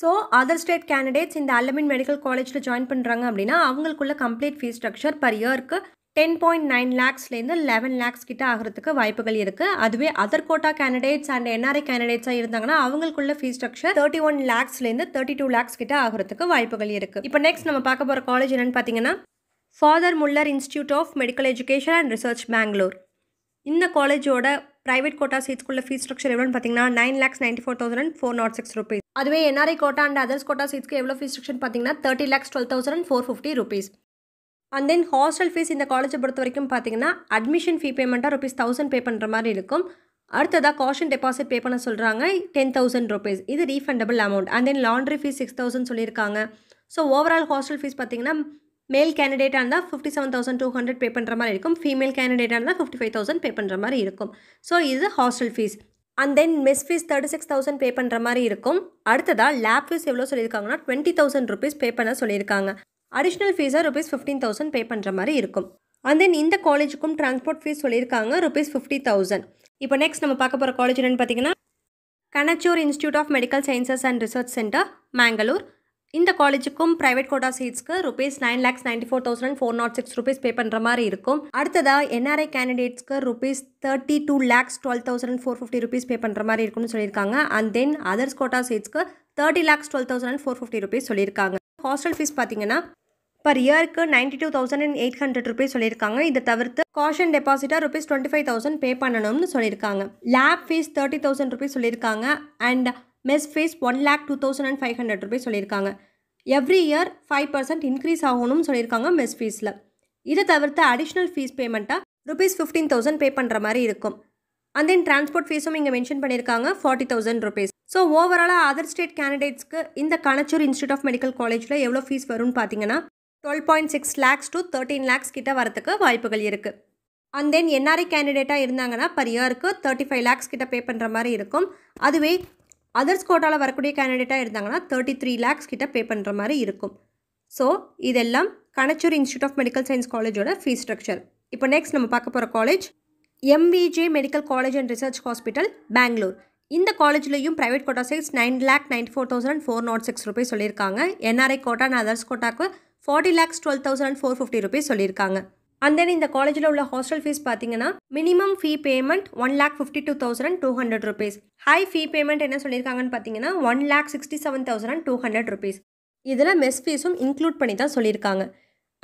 ஸோ அதர் ஸ்டேட் கேண்டிடேட்ஸ் இந்த அலமின் மெடிக்கல் காலேஜில் ஜாயின் பண்ணுறாங்க அப்படின்னா அவங்களுக்குள்ள கம்ப்ளீட் ஃபீஸ் ஸ்ட்ரக்சர் பர் இயருக்கு டென் பாயிண்ட் நைன் லேக்ஸ்லேருந்து லெவன் லேக்ஸ் கிட்ட ஆகிறதுக்கு வாய்ப்புகள் இருக்குது அதுவே other quota candidates and NRI கேண்டிடேட்ஸாக இருந்தாங்கன்னா அவங்களுக்குள்ள ஃபீஸ் ஸ்ட்ரக்சர் தேர்ட்டி ஒன் லேக்ஸ்லேருந்து தேர்ட்டி டூ லேக்ஸ் கிட்ட ஆகிறதுக்கு வாய்ப்புகள் இருக்குது இப்போ நெக்ஸ்ட் நம்ம பார்க்க போகிற காலேஜ் என்னென்னு பார்த்தீங்கன்னா father Muller institute of medical education and research Bangalore இந்த காலேஜோட ப்ரைவேட் கோட்டா சீட்ஸ்குள்ள ஃபீஸ் ஸ்ட்ரக்சர் எவ்வளோன்னு பார்த்தீங்கன்னா nine lakhs ninety four thousand four not six rupees அதுவே NRI quota and others quota சீட்ஸ்க்கு எவ்வளோ ஃபீஸ் ஸ்ட்ரக்சர் பார்த்தீங்கன்னா thirty lakhs twelve thousand four fifty rupees and then hostel fees இந்த காலேஜை பொறுத்த வரைக்கும் பார்த்தீங்கன்னா அட்மிஷன் ஃபீ பேமெண்ட்டாக ருபீஸ் தௌசண்ட் பே பண்ணுற மாதிரி இருக்கும் அடுத்ததாக காஷன் டெபாசிட் பே பண்ண சொல்கிறாங்க டென் தௌசண்ட் ருபீஸ் இது refundable amount and then laundry fees six thousand சொல்லியிருக்காங்க ஸோ ஓவரால் ஹாஸ்டல் ஃபீஸ் பார்த்தீங்கன்னா மேல் கேண்டிடேட்டாக இருந்தால் fifty seven thousand two hundred pay பண்ணுற மாதிரி இருக்கும் ஃபீமேல் கேண்டிடேட்டாக இருந்தால் ஃபிஃப்டி ஃபைவ் தௌசண்ட் பே பண்ணுற மாதிரி இருக்கும் ஸோ இது hostel fees and then mess fees thirty six thousand pay பண்ணுற மாதிரி இருக்கும் அடுத்ததாக லேப் ஃபீஸ் எவ்வளோ சொல்லியிருக்காங்கன்னா டுவெண்ட்டி தௌசண்ட் ருபீஸ் பே பண்ண சொல்லியிருக்காங்க அடிஷ்னல் ஃபீஸாக ருபீஸ் ஃபிஃப்டீன் தௌசண்ட் பே பண்ணுற மாதிரி இருக்கும் அண்ட் தென் இந்த காலேஜுக்கும் டிரான்ஸ்போர்ட் ஃபீஸ் சொல்லியிருக்காங்க ருபீஸ் ஃபிஃப்டி தௌசண்ட் இப்போ நெக்ஸ்ட் நம்ம பார்க்க போகிற காலேஜ் என்னென்னு பார்த்தீங்கன்னா Kanachur institute of medical sciences and research centre Mangalore இந்த காலேஜுக்கும் ப்ரைவேட் கோட்டா சீட்ஸ்க்கு rupees nine lakhs ninety four thousand four not six rupees pay பண்ணுற மாதிரி இருக்கும் அடுத்ததாக என்ஆர்ஐ கேண்டிடேட்ஸ்க்கு rupees thirty two lakhs twelve thousand four fifty rupees pay பண்ணுற மாதிரி இருக்கும்னு சொல்லியிருக்காங்க அண்ட் தென் அதர்ஸ் கோட்டா சீட்ஸ்க்கு thirty lakhs twelve thousand four fifty rupees சொல்லியிருக்காங்க ஹாஸ்டல் ஃபீஸ் பார்த்தீங்கன்னா பர் இயருக்கு ninety two thousand and eight hundred rupees சொல்லியிருக்காங்க இதை தவிர்த்து காஷன் டெபாசிட்டாக rupees twenty five thousand pay பண்ணணும்னு சொல்லியிருக்காங்க lab fees thirty thousand rupees சொல்லியிருக்காங்க and mess fees one lakh two thousand and five hundred rupees சொல்லியிருக்காங்க every year five percent increase ஆகணும்னு சொல்லியிருக்காங்க மெஸ் ஃபீஸில் இதை தவிர்த்து அடிஷ்னல் ஃபீஸ் பேமெண்ட்டாக ருபீஸ் ஃபிஃப்டீன் தௌசண்ட் பே பண்ணுற மாதிரி இருக்கும் அண்ட் தென் டிரான்ஸ்போர்ட் ஃபீஸும் இங்கே மென்ஷன் பண்ணியிருக்காங்க ஃபார்ட்டி தௌசண்ட் ருபீஸ் ஸோ ஓவராலாக அதர் ஸ்டேட் கேண்டிடேட்ஸ்க்கு இந்த கணச்சூர் இன்ஸ்டியூட் ஆஃப் மெடிக்கல் காலேஜில் எவ்வளோ ஃபீஸ் வரும்னு பார்த்தீங்கன்னா twelve point six lakhs to thirteen lakhs கிட்ட வரத்துக்கு வாய்ப்புகள் இருக்குது அண்ட் தென் என்ஆர்ஐ கேண்டிடேட்டாக இருந்தாங்கன்னா பர் இயருக்கு தேர்ட்டி ஃபைவ் லேக்ஸ் கிட்ட பே பண்ணுற மாதிரி இருக்கும் அதுவே அதர்ஸ் கோட்டாவில் வரக்கூடிய கேண்டிடேட்டாக இருந்தாங்கன்னா தேர்ட்டி த்ரீ லேக்ஸ் கிட்ட பே பண்ணுற மாதிரி இருக்கும் ஸோ இதெல்லாம் Kanachur institute of medical science காலேஜோட ஃபீஸ் ஸ்ட்ரக்சர் இப்போ நெக்ஸ்ட் நம்ம பார்க்க போகிற college MVJ medical college and research hospital Bangalore இந்த காலேஜ்லேயும் private quota size nine lakh ninety four thousand four not six rupees சொல்லியிருக்காங்க என்ஆர்ஐ கோட்டா அண்ட் அதர்ஸ் கோட்டாக்கு forty lakhs twelve thousand four fifty rupees சொல்லியிருக்காங்க and then இந்த காலேஜில் உள்ள ஹாஸ்டல் ஃபீஸ் பார்த்தீங்கன்னா minimum fee payment one lakh fifty two thousand two hundred rupees high fee payment என்ன சொல்லியிருக்காங்கன்னு பார்த்தீங்கன்னா one lakh sixty seven thousand two hundred rupees இதில் மெஸ் ஃபீஸும் இன்க்ளூட் பண்ணி தான் சொல்லியிருக்காங்க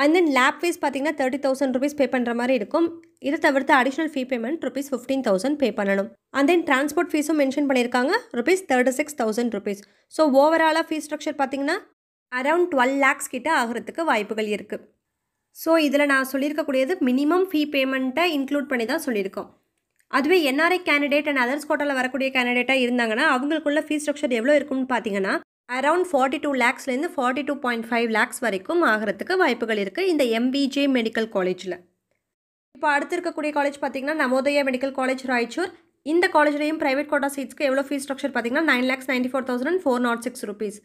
அண்ட் தென் லேப் ஃபீஸ் பார்த்தீங்கன்னா தேர்ட்டி தௌசண்ட் ருபீஸ் பே பண்ணுற மாதிரி இருக்கும் இதை தவிர்த்து additional fee payment rupees fifteen thousand pay பண்ணணும் அண்ட் தென் டிரான்ஸ்போர்ட் ஃபீஸும் மென்ஷன் பண்ணியிருக்காங்க rupees thirty six thousand rupees so ஓவராலாக ஃபீஸ் ஸ்ட்ரக்சர் பார்த்தீங்கன்னா அரவுண்ட் டுவெல் லேக்ஸ் கிட்ட ஆகிறதுக்கு வாய்ப்புகள் இருக்குது ஸோ இதில் நான் சொல்லியிருக்கக்கூடியது மினிமம் ஃபீ பேமெண்ட்டை இன்க்ளூட் பண்ணி தான் சொல்லியிருக்கோம் அதுவே என்ஆர்ஐ கேண்டிடேட் அண்ட் அதர்ஸ் கோட்டாவில் வரக்கூடிய கேண்டிடேட்டாக இருந்தாங்கன்னா அவங்களுக்குள்ள ஃபீஸ் ஸ்ட்ரக்சர் எவ்வளோ இருக்கும்னு பார்த்தீங்கன்னா அரவுண்ட் ஃபார்ட்டி டூ லேக்ஸ்லேருந்து forty two point five lakhs வரைக்கும் ஆகிறதுக்கு வாய்ப்புகள் இருக்குது இந்த எம்பிஜே மெடிக்கல் காலேஜில் இப்போ அடுத்து இருக்கக்கூடிய காலேஜ் பார்த்தீங்கன்னா நவோதயா மெடிக்கல் காலேஜ் ராய்ச்சூர் இந்த காலேஜ்லேயும் ப்ரைவேட் கோட்டா சீட்ஸ்க்கு எவ்வளோ ஃபீஸ் ஸ்ட்ரக்சர் பார்த்தீங்கன்னா nine lakhs ninety four thousand four not six rupees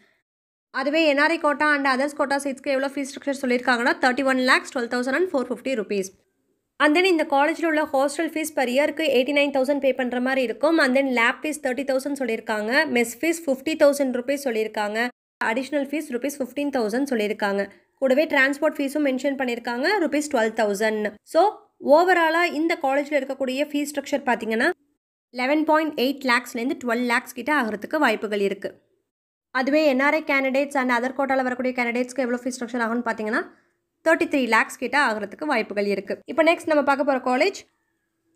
அதுவே NRI quota and others quota சீட்ஸ்க்கு எவ்வளோ ஃபீஸ் ஸ்ட்ரக்சர் சொல்லியிருக்காங்கன்னா thirty one lakhs twelve thousand and four fifty rupees and then இந்த காலேஜில் உள்ள ஹாஸ்டல் ஃபீஸ் பர் இயருக்கு எயிட்டி நைன் தௌசண்ட் பே பண்ணுற மாதிரி இருக்கும் and then lab fees thirty thousand சொல்லியிருக்காங்க mess fees fifty thousand rupees சொல்லியிருக்காங்க additional fees rupees fifteen thousand சொல்லியிருக்காங்க கூடவே டிரான்ஸ்போர்ட் ஃபீஸும் மென்ஷன் பண்ணியிருக்காங்க ருபீஸ் டுவெல் தௌசண்ட் ஸோ ஓவராலாக இந்த காலேஜில் இருக்கக்கூடிய ஃபீஸ் ஸ்ட்ரக்சர் பார்த்தீங்கன்னா லெவன் பாயிண்ட் எயிட் லேக்ஸ்லேருந்து டுவெல் லேக்ஸ் கிட்ட ஆகிறதுக்கு வாய்ப்புகள் இருக்குது அதுவே என்ஆர்ஐ கேண்டிடேட்ஸ் அண்ட் அதர் கோட்டாவில் வரக்கூடிய கேண்டிடேட்ஸ்க்கு எவ்வளோ ஃபீஸ் ஸ்ட்ரக்சர் ஆகும்னு பார்த்தீங்கன்னா தேர்ட்டி த்ரீ லேக்ஸ் கிட்ட ஆகிறதுக்கு வாய்ப்புகள் இருக்குது இப்போ நெக்ஸ்ட் நம்ம பார்க்க போகிற college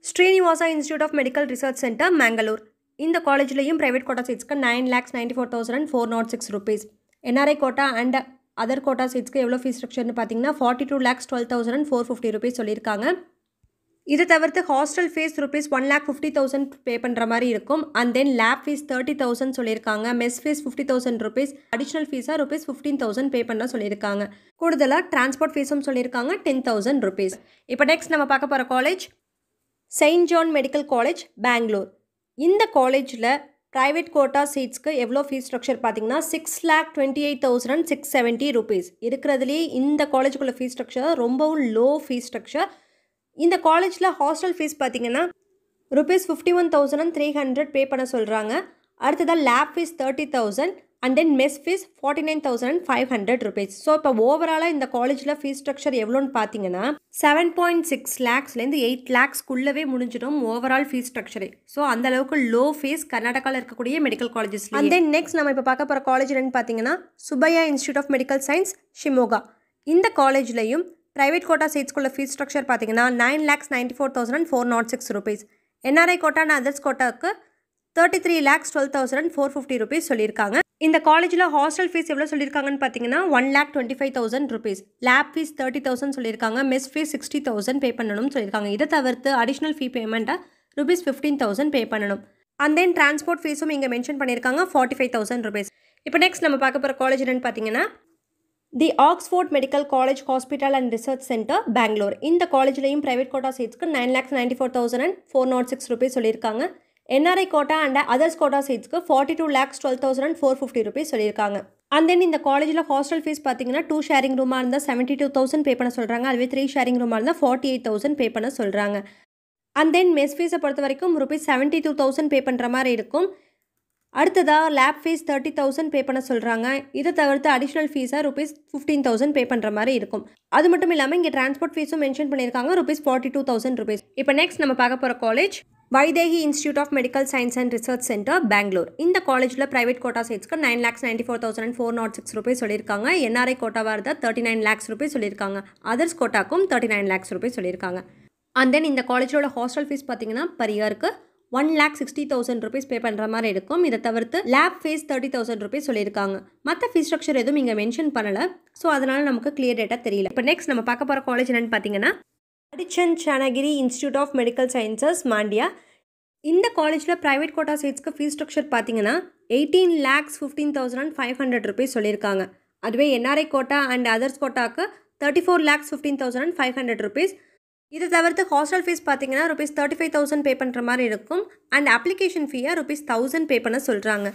Srinivasa institute of medical research centre Mangalore இந்த காலேஜ்லேயும் ப்ரைவேட் கோட்டா சீட்ஸ்க்கு nine lakhs ninety four thousand and four not six rupees NRI quota and other quota சீட்ஸ்க்கு எவ்வளோ ஃபீஸ் ஸ்ட்ரக்சர்னு பார்த்தீங்கன்னா forty two lakhs twelve thousand and four fifty rupees சொல்லியிருக்காங்க இது தவிர்த்து hostel fees rupees one lakh fifty thousand pay பண்ணுற மாதிரி இருக்கும் and then lab fees thirty thousand சொல்லியிருக்காங்க mess fees fifty thousand rupees additional ஃபீஸாக ருபீஸ் ஃபிஃப்டீன் தௌசண்ட் பே பண்ண சொல்லியிருக்காங்க கூடுதலாக டிரான்ஸ்போர்ட் ஃபீஸும் சொல்லியிருக்காங்க டென் தௌசண்ட் ருபீஸ் இப்போ நெக்ஸ்ட் நம்ம பார்க்க போகிற college saint John medical college Bangalore இந்த காலேஜில் ப்ரைவேட் கோட்டா சீட்ஸ்க்கு எவ்வளோ ஃபீஸ் ஸ்ட்ரக்சர் பார்த்தீங்கன்னா six lakh twenty eight thousand and six seventy rupees இருக்கிறதுலேயே இந்த காலேஜுக்குள்ள ஃபீஸ் ஸ்ட்ரக்சர் ரொம்பவும் லோ ஃபீஸ் ஸ்ட்ரக்சர் இந்த காலேஜில் ஹாஸ்டல் ஃபீஸ் பார்த்தீங்கன்னா rupees fifty one thousand and three hundred pay பண்ண சொல்கிறாங்க அடுத்ததாக lab fees thirty thousand and then mess fees forty nine thousand and five hundred rupees so இப்போ ஓவராலாக இந்த காலேஜில் ஃபீஸ் ஸ்ட்ரக்சர் எவ்வளோன்னு பார்த்தீங்கன்னா செவன் பாயிண்ட் சிக்ஸ் லேக்ஸ்லேருந்து எயிட் லேக்ஸ்க்குள்ளவே முடிஞ்சிடும் ஓவரால் ஃபீஸ் ஸ்ட்ரக்சரே ஸோ அந்த அளவுக்கு லோ ஃபீஸ் கர்நாடகாவில் இருக்கக்கூடிய medical colleges and then next நம்ம இப்போ பார்க்க போகிற காலேஜ் என்னன்னு பார்த்தீங்கன்னா Subbaiah institute of medical science Shimoga இந்த காலேஜ்லேயும் ப்ரைவேட் கோட்டா சீட்ஸ்குள்ள ஃபீஸ் ஸ்ட்ரக்சர் பார்த்தீங்கன்னா nine lakhs ninety four thousand and four not six rupees NRI quota and others கோட்டாவுக்கு thirty three lakhs twelve thousand and four fifty rupees சொல்லியிருக்காங்க இந்த காலேஜில் ஹாஸ்டல் ஃபீஸ் எவ்வளோ சொல்லியிருக்காங்கன்னு பார்த்தீங்கன்னா one lakh twenty five thousand rupees lab fees thirty thousand சொல்லியிருக்காங்க mess fees sixty thousand pay பண்ணணும்னு சொல்லியிருக்காங்க இதை தவிர்த்து அடிஷ்னல் ஃபீ பேமெண்ட்டாக ருபீஸ் ஃபிஃப்டீன் தௌசண்ட் பே பண்ணணும் அண்ட் தென் டிரான்ஸ்போர்ட் ஃபீஸும் இங்கே மென்ஷன் பண்ணியிருக்காங்க ஃபார்ட்டி ஃபைவ் தௌசண்ட் ருபீஸ் இப்போ நெக்ஸ்ட் நம்ம பார்க்க போகிற காலேஜ் என்னென்னு பார்த்தீங்கன்னா the Oxford medical college hospital and research centre Bangalore இந்த காலேஜ்லேயும் ப்ரைவேட் கோட்டா சீட்ஸ்க்கு nine lakhs ninety four thousand and four not six rupees சொல்லியிருக்காங்க NRI quota and others quota சீட்ஸ்க்கு forty two lakhs twelve thousand and four fifty rupees சொல்லியிருக்காங்க and then இந்த காலேஜில் hostel fees பார்த்தீங்கன்னா two sharing ரூமாக இருந்தால் செவன்ட்டி டூ தௌசண்ட் பே பண்ண சொல்கிறாங்க அதுவே த்ரீ ஷேரிங் ரூமாக இருந்தால் ஃபார்ட்டி எயிட் தௌசண்ட் பே பண்ண சொல்கிறாங்க அண்ட் தென் மெஸ் ஃபீஸை பொறுத்த வரைக்கும் rupees seventy two thousand pay பண்ணுற மாதிரி இருக்கும் அடுத்ததாக lab fees thirty thousand pay பண்ண சொல்கிறாங்க இதை தவிர்த்து அடிஷ்னல் ஃபீஸாக ருபீஸ் ஃபிஃப்டீன் தௌசண்ட் பே பண்ணுற மாதிரி இருக்கும் அது மட்டும் இல்லாமல் இங்கே டிரான்ஸ்போர்ட் ஃபீஸும் மென்ஷன் பண்ணியிருக்காங்க rupees forty two thousand rupees இப்போ நெக்ஸ்ட் நம்ம பார்க்க போகிற college Vydehi institute of medical science and research centre Bangalore இந்த காலேஜில் ப்ரைவேட் கோட்டா சீட்ஸ்க்கு nine lakhs ninety four thousand and four not six rupees சொல்லியிருக்காங்க என்ஆர்ஐ கோட்டாவாக இருந்தால் தேர்ட்டி நைன் லேக்ஸ் ருபீஸ் சொல்லியிருக்காங்க அதர்ஸ் கோட்டாக்கும் தேர்ட்டி நைன் லேக்ஸ் ருபீஸ் சொல்லியிருக்காங்க அண்ட் தென் இந்த காலேஜோட ஹாஸ்டல் ஃபீஸ் பார்த்தீங்கன்னா per one lakh sixty thousand rupees pay பண்ணுற மாதிரி இருக்கும் இதை தவிர்த்து lab fees thirty thousand rupees சொல்லியிருக்காங்க மற்ற ஃபீஸ் ஸ்ட்ரக்சர் எதுவும் இங்கே மென்ஷன் பண்ணலை ஸோ அதனால் நமக்கு கிளியர் டேட்டாக தெரியல இப்போ நெக்ஸ்ட் நம்ம பார்க்க போகிற காலேஜ் என்னென்னு பார்த்தீங்கன்னா Adichunchanagiri institute of medical sciences Mandya இந்த காலேஜில் ப்ரைவேட் கோட்டா சீட்ஸ்க்கு ஃபீஸ் ஸ்ட்ரக்சர் பார்த்தீங்கன்னா eighteen lakhs fifteen thousand and five hundred rupees சொல்லியிருக்காங்க அதுவே என்ஆர்ஐ கோட்டா அண்ட் அதர்ஸ் கோட்டாக்கு thirty four lakhs fifteen thousand and five hundred rupees இது தவிர்த்து ஹாஸ்டல் ஃபீஸ் பார்த்தீங்கன்னா rupees thirty five thousand pay பண்ணுற மாதிரி இருக்கும் அண்ட் அப்ளிகேஷன் ஃபீயாக ருபீஸ் தௌசண்ட் பே பண்ண சொல்கிறாங்க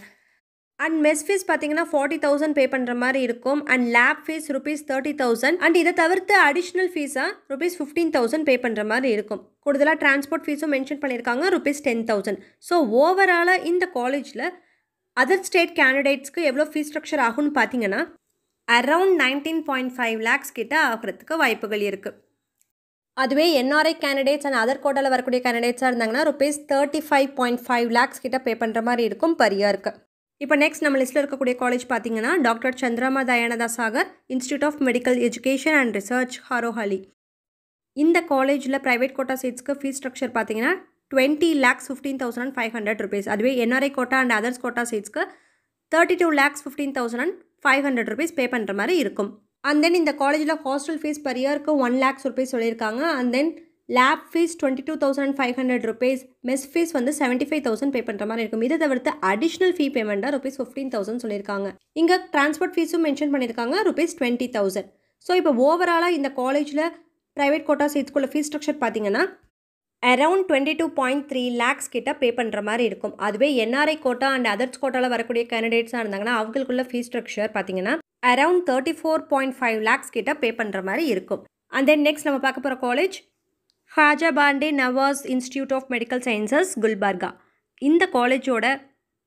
அண்ட் மெஸ் ஃபீஸ் பார்த்தீங்கன்னா ஃபார்ட்டி தௌசண்ட் பே பண்ணுற மாதிரி இருக்கும் and lab fees rupees thirty thousand and இதை தவிர்த்து அடிஷ்னல் ஃபீஸாக ருபீஸ் ஃபிஃப்டீன் தௌசண்ட் பே பண்ணுற மாதிரி இருக்கும் கூடுதலாக டிரான்ஸ்போர்ட் ஃபீஸும் மென்ஷன் பண்ணியிருக்காங்க ருபீஸ் டென் தௌசண்ட் ஸோ ஓவராலாக இந்த காலேஜில் அதர் ஸ்டேட் கேண்டிடேட்ஸ்க்கு எவ்வளோ ஃபீஸ் ஸ்ட்ரக்சர் ஆகும்னு பார்த்தீங்கன்னா around nineteen point five lakhs கிட்ட ஆகிறதுக்கு வாய்ப்புகள் இருக்குது அதுவே என்ஆர்ஐ கேண்டிடேட்ஸ் அண்ட் அதர் கோட்டாவில் வரக்கூடிய கேண்டிடேட்ஸாக இருந்தாங்கன்னா rupees thirty five point five lakhs கிட்ட பே பண்ணுற மாதிரி இருக்கும் பர் இயருக்கு இப்போ நெக்ஸ்ட் நம்ம லிஸ்ட்டில் இருக்கக்கூடிய காலேஜ் பார்த்தீங்கன்னா doctor Chandramma Dayananda Sagar institute of medical education and research Harohalli இந்த காலேஜில் ப்ரைவேட் கோட்டா சீட்ஸ்க்கு ஃபீஸ் ஸ்ட்ரக்சர் பார்த்தீங்கன்னா twenty lakhs fifteen thousand and five hundred rupees அதுவே NRI quota and others quota சீட்ஸ்க்கு thirty two lakhs fifteen thousand and five hundred rupees pay பண்ணுற மாதிரி இருக்கும் and then இந்த காலேஜில் ஹாஸ்டல் ஃபீஸ் பர் இயருக்கு ஒன் லேக்ஸ் ருபீஸ் சொல்லியிருக்காங்க and then lab fees twenty two thousand five hundred rupees mess fees வந்து seventy five thousand pay பண்ணுற மாதிரி இருக்கும் இதை தவிர்த்து அடிஷ்னல் ஃபீ பேமெண்ட்டாக ருபீஸ் ஃபிஃப்டீன் தௌசண்ட் சொல்லியிருக்காங்க இங்கே டிரான்ஸ்போர்ட் ஃபீஸும் மென்ஷன் பண்ணியிருக்காங்க ருபீஸ் டுவெண்ட்டி தௌசண்ட் ஸோ இப்போ ஓவராலாக இந்த காலேஜில் ப்ரைவேட் கோட்டா சேர்த்துக்குள்ள ஃபீஸ் ஸ்ட்ரக்சர் பார்த்தீங்கன்னா around twenty two point three lakhs கிட்ட பே பண்ணுற மாதிரி இருக்கும் அதுவே என்ஆர்ஐ கோட்டா அண்ட் அதர்ஸ் கோட்டாவில் வரக்கூடிய கேண்டிடேட்ஸாக இருந்தாங்கன்னா அவங்களுக்குள்ள ஃபீஸ் ஸ்ட்ரக்சர் பார்த்தீங்கன்னா around thirty four point five lakhs கிட்ட பே பண்ணுற மாதிரி இருக்கும் அண்ட் தென் நெக்ஸ்ட் நம்ம பார்க்க போகிற college Khaja Banda Nawaz institute of medical sciences Gulbarga இந்த காலேஜோட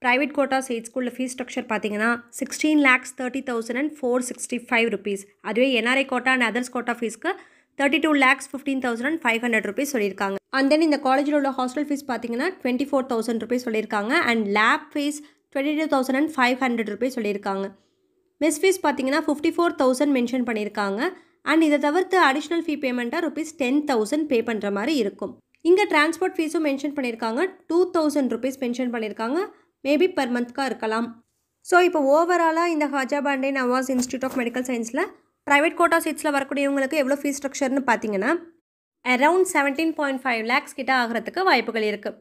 ப்ரைவேட் கோட்டா ஸ்டேட் ஸ்கூலில் ஃபீஸ் ஸ்ட்ரக்சர் பார்த்தீங்கன்னா sixteen lakhs thirty thousand and four sixty five rupees அதுவே NRI quota and others quota ஃபீஸ்க்கு thirty two lakhs fifteen thousand and five hundred rupees சொல்லியிருக்காங்க and then இந்த காலேஜில் உள்ள ஹாஸ்டல் ஃபீஸ் பார்த்தீங்கன்னா டுவெண்ட்டி ஃபோர் தௌசண்ட் ருபீஸ் சொல்லியிருக்காங்க and lab fees twenty two thousand and five hundred rupees சொல்லியிருக்காங்க mess fees பார்த்தீங்கன்னா fifty four thousand mention பண்ணியிருக்காங்க and இதை தவிர்த்து அடிஷ்னல் ஃபீ பேமெண்ட்டாக ருபீஸ் டென் தௌசண்ட் பே பண்ணுற மாதிரி இருக்கும் இங்கே டிரான்ஸ்போர்ட் ஃபீஸும் மென்ஷன் பண்ணியிருக்காங்க டூ தௌசண்ட் ருபீஸ் மென்ஷன் பண்ணியிருக்காங்க மேபி பர் மந்த்காக இருக்கலாம் ஸோ இப்போ ஓவராலாக இந்த Khaja Banda Nawaz institute of medical சயின்ஸில் ப்ரைவேட் கோட்டா சீட்ஸில் வரக்கூடியவங்களுக்கு எவ்வளோ ஃபீஸ் ஸ்ட்ரக்சர்னு பார்த்தீங்கன்னா around seventeen point five lakhs கிட்ட ஆகிறதுக்கு வாய்ப்புகள் இருக்குது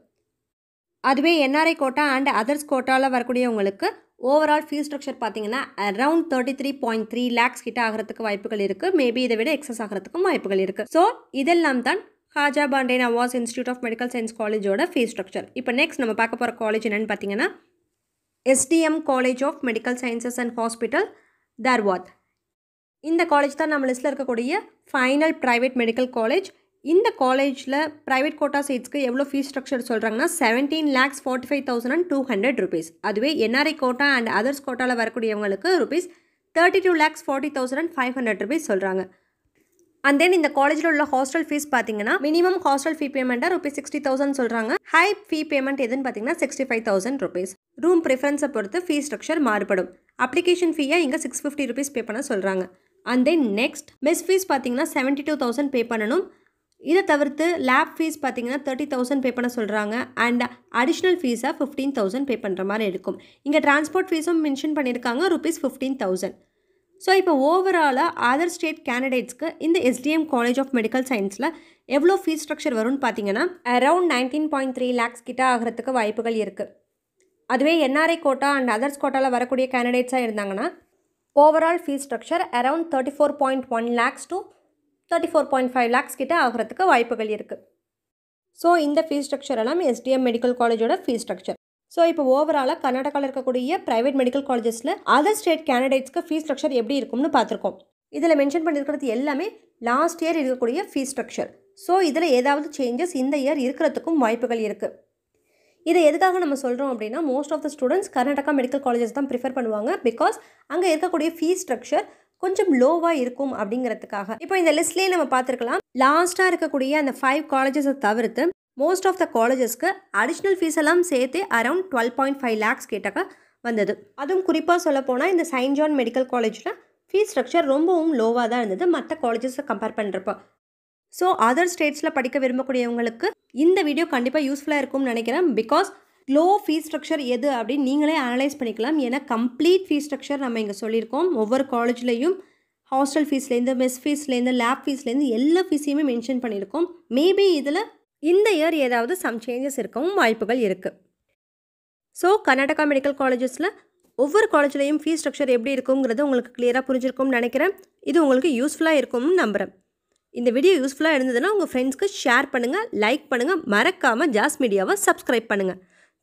அதுவே என்ஆர்ஐ கோட்டா அண்ட் அதர்ஸ் கோட்டாவில் வரக்கூடியவங்களுக்கு ஓவரால் ஃபீஸ் ஸ்ட்ரக்சர் பார்த்தீங்கன்னா around thirty three point three lakhs கிட்ட ஆகிறதுக்கு வாய்ப்புகள் இருக்குது மேபி இதை விட எக்ஸஸ் ஆகிறதுக்கும் வாய்ப்புகள் இருக்குது ஸோ இதெல்லாம் தான் Khaja Banda Nawaz institute of medical science காலேஜோட ஃபீஸ் ஸ்ட்ரக்சர் இப்போ நெக்ஸ்ட் நம்ம பார்க்க போகிற காலேஜ் என்னென்னு பார்த்தீங்கன்னா SDM college of medical sciences and hospital Dharwad இந்த காலேஜ் தான் நம்ம லிஸ்ட்டில் இருக்கக்கூடிய ஃபைனல் ப்ரைவேட் மெடிக்கல் காலேஜ் இந்த காலேஜில் ப்ரைவேட் கோட்டா சீட்ஸ்க்கு எவ்வளோ ஃபீஸ் ஸ்ட்ரக்சர் சொல்கிறாங்கன்னா seventeen lakhs forty five thousand and two hundred rupees அதுவே என்ஆர்ஐ கோட்டா அண்ட் அதர்ஸ் கோட்டாவில் வரக்கூடியவங்களுக்கு rupees thirty two lakhs forty thousand and five hundred rupees சொல்கிறாங்க அண்ட் தென் இந்த காலேஜில் உள்ள ஹாஸ்டல் ஃபீஸ் பார்த்தீங்கன்னா மினிமம் ஹாஸ்டல் ஃபீ பேமெண்ட்டாக ருபீஸ் சிக்ஸ்டி தௌசண்ட் சொல்கிறாங்க ஹை ஃபீ பேமெண்ட் எதுன்னு பார்த்தீங்கன்னா சிக்ஸ்டி ஃபைவ் தௌசண்ட் ரூம் ப்ரிஃபரன்ஸை பொறுத்து ஃபீஸ் ஸ்ட்ரக்சர் மாறுபடும் அப்ளிகேஷன் ஃபீயாக இங்கே சிக்ஸ் ஃபிஃப்டி ருபீஸ் பே பண்ண சொல்கிறாங்க and then next mess fees பார்த்தீங்கன்னா செவன்ட்டி டூ தௌசண்ட் பே பண்ணணும் இதை தவிர்த்து லேப் ஃபீஸ் பார்த்தீங்கன்னா தேர்ட்டி தௌசண்ட் பே பண்ண சொல்கிறாங்க அண்ட் அடிஷ்னல் ஃபீஸாக ஃபிஃப்டீன் தௌசண்ட் பே பண்ணுற மாதிரி இருக்கும் இங்கே டிரான்ஸ்போர்ட் ஃபீஸும் மென்ஷன் பண்ணியிருக்காங்க ருபீஸ் ஃபிஃப்டீன் தௌசண்ட் ஸோ இப்போ ஓவராலாக அதர் ஸ்டேட் கேண்டிடேட்ஸ்க்கு இந்த எஸ்டிஎம் காலேஜ் ஆஃப் மெடிக்கல் சயின்ஸில் எவ்வளோ ஃபீஸ் ஸ்ட்ரக்சர் வரும்னு பார்த்தீங்கன்னா around nineteen point three lakhs கிட்ட ஆகிறதுக்கு வாய்ப்புகள் இருக்குது அதுவே என்ஆர்ஐ கோட்டா அண்ட் அதர்ஸ் கோட்டாவில் வரக்கூடிய கேண்டிடேட்ஸாக இருந்தாங்கன்னா overall fees structure around thirty four point one lakhs two thirty four point five lakhs கிட்டே ஆகிறதுக்கு வாய்ப்புகள் இருக்குது ஸோ இந்த ஃபீஸ் ஸ்ட்ரக்சர் எல்லாம் எஸ்டிஎம் மெடிக்கல் காலேஜோட ஃபீஸ் ஸ்ட்ரக்சர் ஸோ இப்போ ஓவராலாக கர்நாடகாவில் இருக்கக்கூடிய ப்ரைவேட் மெடிக்கல் காலேஜஸில் அதர் ஸ்டேட் கேண்டிடேட்ஸ்க்கு ஃபீஸ் ஸ்ட்ரக்சர் எப்படி இருக்கும்னு பார்த்துருக்கோம் இதில் மென்ஷன் பண்ணியிருக்கிறது எல்லாமே லாஸ்ட் இயர் இருக்கக்கூடிய ஃபீஸ் ஸ்ட்ரக்சர் ஸோ இதில் ஏதாவது சேஞ்சஸ் இந்த இயர் இருக்கிறதுக்கும் வாய்ப்புகள் இருக்குது இதை எதுக்காக நம்ம சொல்கிறோம் அப்படின்னா most of the students Karnataka medical colleges தான் ப்ரிஃபர் பண்ணுவாங்க பிகாஸ் அங்கே இருக்கக்கூடிய ஃபீஸ் ஸ்ட்ரக்சர் கொஞ்சம் லோவாக இருக்கும் அப்படிங்கிறதுக்காக இப்போ இந்த லிஸ்ட்லேயே நம்ம பார்த்துருக்கலாம் லாஸ்ட்டாக இருக்கக்கூடிய அந்த ஃபைவ் காலேஜஸை தவிர்த்து மோஸ்ட் ஆஃப் த காலேஜஸ்க்கு அடிஷ்னல் ஃபீஸ் எல்லாம் சேர்த்து around twelve point five lakhs கேட்டக்க வந்தது அதுவும் குறிப்பாக சொல்லப்போனால் இந்த செயின்ட் ஜான் மெடிக்கல் காலேஜில் ஃபீஸ் ஸ்ட்ரக்சர் ரொம்பவும் லோவாக தான் இருந்தது மற்ற காலேஜஸை கம்பேர் பண்ணுறப்போ ஸோ அதர் ஸ்டேட்ஸில் படிக்க விரும்பக்கூடியவங்களுக்கு இந்த வீடியோ கண்டிப்பாக யூஸ்ஃபுல்லாக இருக்கும்னு நினைக்கிறேன் பிகாஸ் லோ ஃபீஸ் ஸ்ட்ரக்சர் எது அப்படின்னு நீங்களே அனலைஸ் பண்ணிக்கலாம் ஏன்னா கம்ப்ளீட் ஃபீஸ் ஸ்ட்ரக்சர் நம்ம இங்கே சொல்லியிருக்கோம் ஒவ்வொரு காலேஜ்லேயும் ஹாஸ்டல் ஃபீஸ்லேருந்து மெஸ் ஃபீஸ்லேருந்து லேப் ஃபீஸ்லேருந்து எல்லா ஃபீஸையுமே மென்ஷன் பண்ணியிருக்கோம் மேபி இதில் இந்த இயர் ஏதாவது சம் சேஞ்சஸ் இருக்கவும் வாய்ப்புகள் இருக்குது ஸோ கர்நாடகா மெடிக்கல் காலேஜஸில் ஒவ்வொரு காலேஜ்லேயும் ஃபீஸ் ஸ்ட்ரக்சர் எப்படி இருக்குங்கிறது உங்களுக்கு கிளியராக புரிஞ்சிருக்கும்னு நினைக்கிறேன் இது உங்களுக்கு யூஸ்ஃபுல்லாக இருக்கும்னு நம்புகிறேன் இந்த வீடியோ யூஸ்ஃபுல்லாக இருந்ததுன்னா உங்கள் ஃப்ரெண்ட்ஸ்க்கு ஷேர் பண்ணுங்கள் லைக் பண்ணுங்கள் மறக்காமல் ஜாஸ் மீடியாவை சப்ஸ்கிரைப் பண்ணுங்கள்